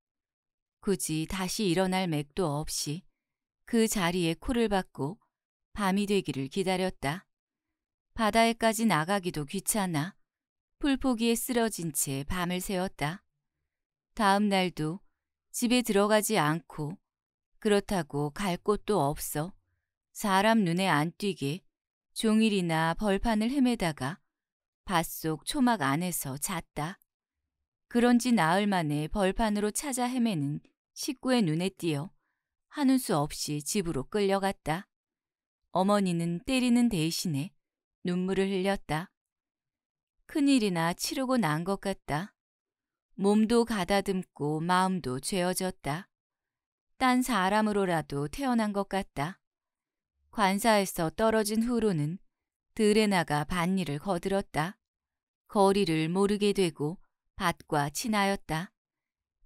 굳이 다시 일어날 맥도 없이 그 자리에 코를 박고 밤이 되기를 기다렸다. 바다에까지 나가기도 귀찮아 풀포기에 쓰러진 채 밤을 새웠다. 다음 날도 집에 들어가지 않고 그렇다고 갈 곳도 없어 사람 눈에 안 띄게 종일이나 벌판을 헤매다가 밭 속 초막 안에서 잤다. 그런지 나흘 만에 벌판으로 찾아 헤매는 식구의 눈에 띄어 하는 수 없이 집으로 끌려갔다. 어머니는 때리는 대신에 눈물을 흘렸다. 큰일이나 치르고 난 것 같다. 몸도 가다듬고 마음도 죄어졌다. 딴 사람으로라도 태어난 것 같다. 관사에서 떨어진 후로는 들에 나가 반일을 거들었다. 거리를 모르게 되고 밭과 친하였다.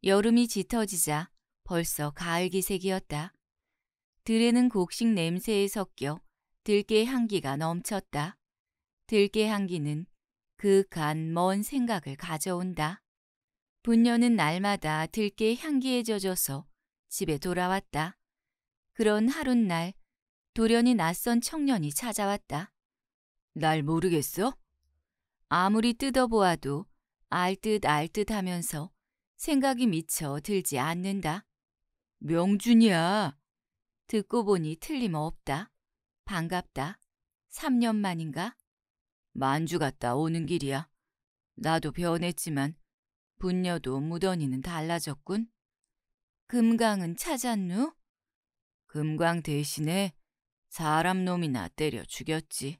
여름이 짙어지자 벌써 가을 기색이었다. 들에는 곡식 냄새에 섞여 들깨 향기가 넘쳤다. 들깨 향기는 그 간 먼 생각을 가져온다. 분녀는 날마다 들깨 향기에 젖어서 집에 돌아왔다. 그런 하룻날 도련이 낯선 청년이 찾아왔다. 날 모르겠어? 아무리 뜯어보아도 알듯 알 듯 하면서 생각이 미쳐 들지 않는다. 명준이야. 듣고 보니 틀림없다. 반갑다. 3년 만인가? 만주 갔다 오는 길이야. 나도 변했지만 분녀도 무더니는 달라졌군. 금강은 찾았누? 금강 대신에 사람 놈이나 때려 죽였지.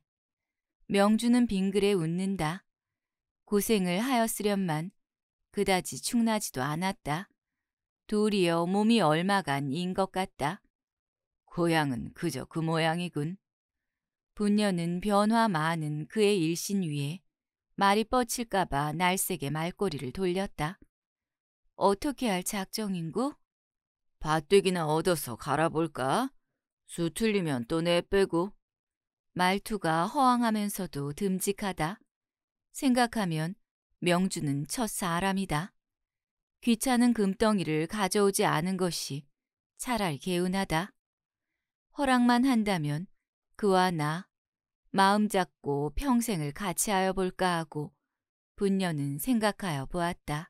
명주는 빙그레 웃는다. 고생을 하였으련만 그다지 축나지도 않았다. 도리어 몸이 얼마간 인 것 같다. 고향은 그저 그 모양이군. 분녀는 변화 많은 그의 일신 위에 말이 뻗칠까봐 날색의 말꼬리를 돌렸다. 어떻게 할 작정인구? 밭되기나 얻어서 갈아볼까? 수 틀리면 또 내빼고. 말투가 허황하면서도 듬직하다. 생각하면 명주는 첫 사람이다. 귀찮은 금덩이를 가져오지 않은 것이 차랄 개운하다. 허락만 한다면 그와 나 마음 잡고 평생을 같이 하여 볼까 하고 분녀는 생각하여 보았다.